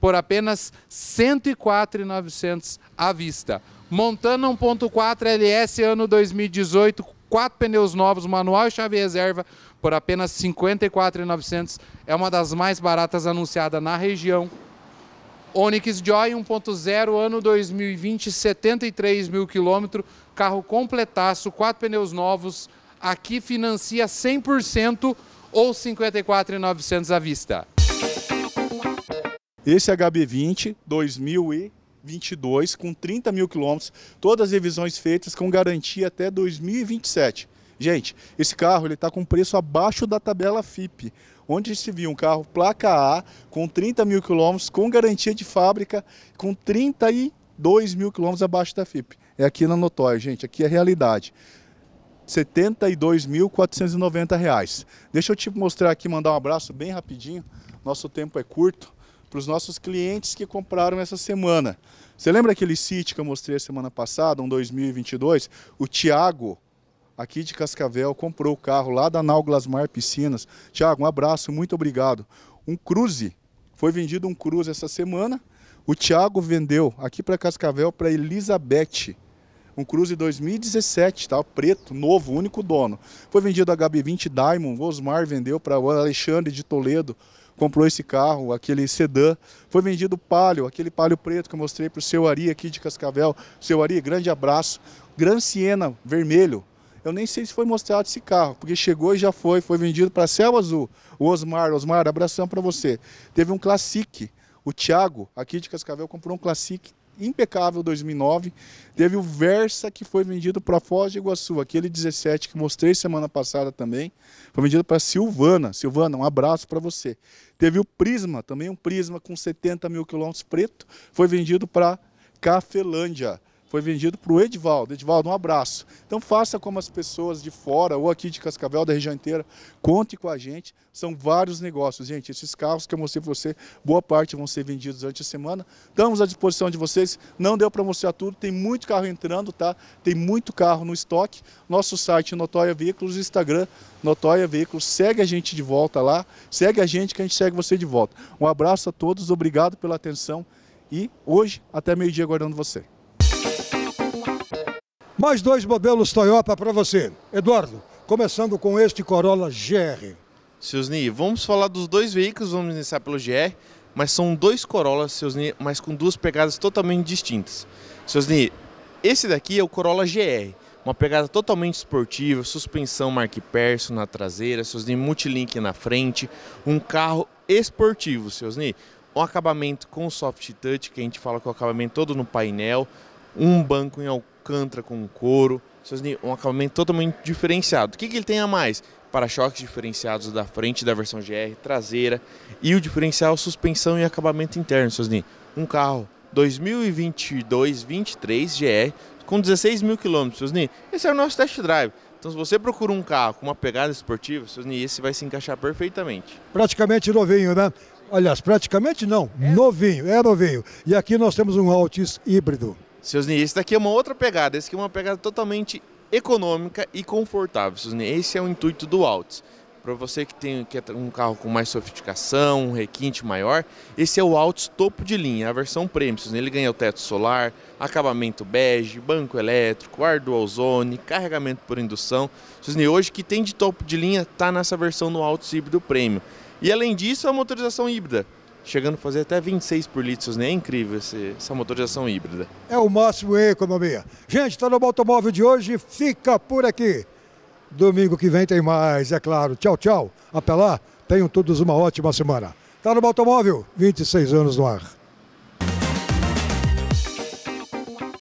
por apenas R$ 104,900 à vista. Montana 1.4 LS ano 2018, quatro pneus novos, manual e chave reserva, por apenas R$ 54,900. É uma das mais baratas anunciada na região. Onix Joy 1.0, ano 2020, 73 mil quilômetros, carro completaço, quatro pneus novos. Aqui financia 100% ou 54.900 à vista. Esse HB20 2022, com 30 mil quilômetros, todas as revisões feitas com garantia até 2027. Gente, esse carro ele está com preço abaixo da tabela FIP, onde se viu um carro placa A com 30 mil quilômetros, com garantia de fábrica, com 32 mil quilômetros abaixo da FIP. É aqui na Notóia, gente, aqui é a realidade. R$ 72.490. Deixa eu te mostrar aqui, mandar um abraço bem rapidinho. Nosso tempo é curto para os nossos clientes que compraram essa semana. Você lembra aquele sítio que eu mostrei semana passada, um 2022? O Tiago, aqui de Cascavel, comprou o carro lá da Nau Glasmar Piscinas. Tiago, um abraço, muito obrigado. Um cruze, foi vendido um cruze essa semana. O Tiago vendeu aqui para Cascavel para Elizabeth, um Cruze 2017, tá? Preto, novo, único dono. Foi vendido a HB20 Diamond, o Osmar vendeu para o Alexandre de Toledo, comprou esse carro, aquele sedã. Foi vendido o Palio, aquele Palio preto que eu mostrei para o seu Ari aqui de Cascavel. Seu Ari, grande abraço. Gran Siena vermelho. Eu nem sei se foi mostrado esse carro, porque chegou e já foi, foi vendido para Céu Azul. O Osmar, Osmar, abração para você. Teve um Classic. O Thiago, aqui de Cascavel, comprou um Classic impecável 2009. Teve o Versa, que foi vendido para Foz de Iguaçu, aquele 17 que mostrei semana passada também. Foi vendido para Silvana. Silvana, um abraço para você. Teve o Prisma, também um Prisma com 70 mil quilômetros preto. Foi vendido para Cafelândia foi vendido para o Edivaldo. Edivaldo, um abraço. Então faça como as pessoas de fora ou aqui de Cascavel, da região inteira, conte com a gente. São vários negócios, gente. Esses carros que eu mostrei para você, boa parte vão ser vendidos durante a semana. Estamos à disposição de vocês. Não deu para mostrar tudo, tem muito carro entrando, tá? Tem muito carro no estoque. Nosso site Notória Veículos, Instagram Notória Veículos. Segue a gente de volta lá. Segue a gente que a gente segue você de volta. Um abraço a todos, obrigado pela atenção. E hoje, até meio-dia, aguardando você. Mais dois modelos Toyota para você. Eduardo, começando com este Corolla GR. Seusni, vamos falar dos dois veículos, vamos iniciar pelo GR, mas são dois Corollas, Seusni, mas com duas pegadas totalmente distintas. Seusni, esse daqui é o Corolla GR, uma pegada totalmente esportiva, suspensão Mark Perso na traseira, Seusni, multilink na frente, um carro esportivo, Seusni. Um acabamento com soft touch, que a gente fala que é o acabamento todo no painel, um banco em alcance Alcântara com couro, assim, um acabamento totalmente diferenciado. O que, que ele tem a mais? Para-choques diferenciados da frente da versão GR, traseira e o diferencial suspensão e acabamento interno, Sosni. Assim, um carro 2022-23 GR com 16 mil quilômetros, Sosni. Assim, esse é o nosso test drive. Então, se você procura um carro com uma pegada esportiva, Sosni, esse vai se encaixar perfeitamente. Praticamente novinho, né? Aliás, praticamente não, é. novinho, é novinho. E aqui nós temos um Altis híbrido. Seus Ney, esse daqui é uma outra pegada, esse aqui é uma pegada totalmente econômica e confortável. Seus Ney, esse é o intuito do Altis. Para você que tem que é um carro com mais sofisticação, um requinte maior, esse é o Altis topo de linha, a versão premium. ele ganha o teto solar, acabamento bege, banco elétrico, ar dual zone, carregamento por indução. Seus Ney, hoje que tem de topo de linha, está nessa versão no Altis híbrido premium. E além disso, a motorização híbrida chegando a fazer até 26 por litro, né? É incrível esse, essa motorização híbrida. É o máximo em economia. Gente, está no automóvel de hoje, fica por aqui. Domingo que vem tem mais, é claro. Tchau, tchau. Até lá, tenham todos uma ótima semana. Está no automóvel, 26 anos no ar.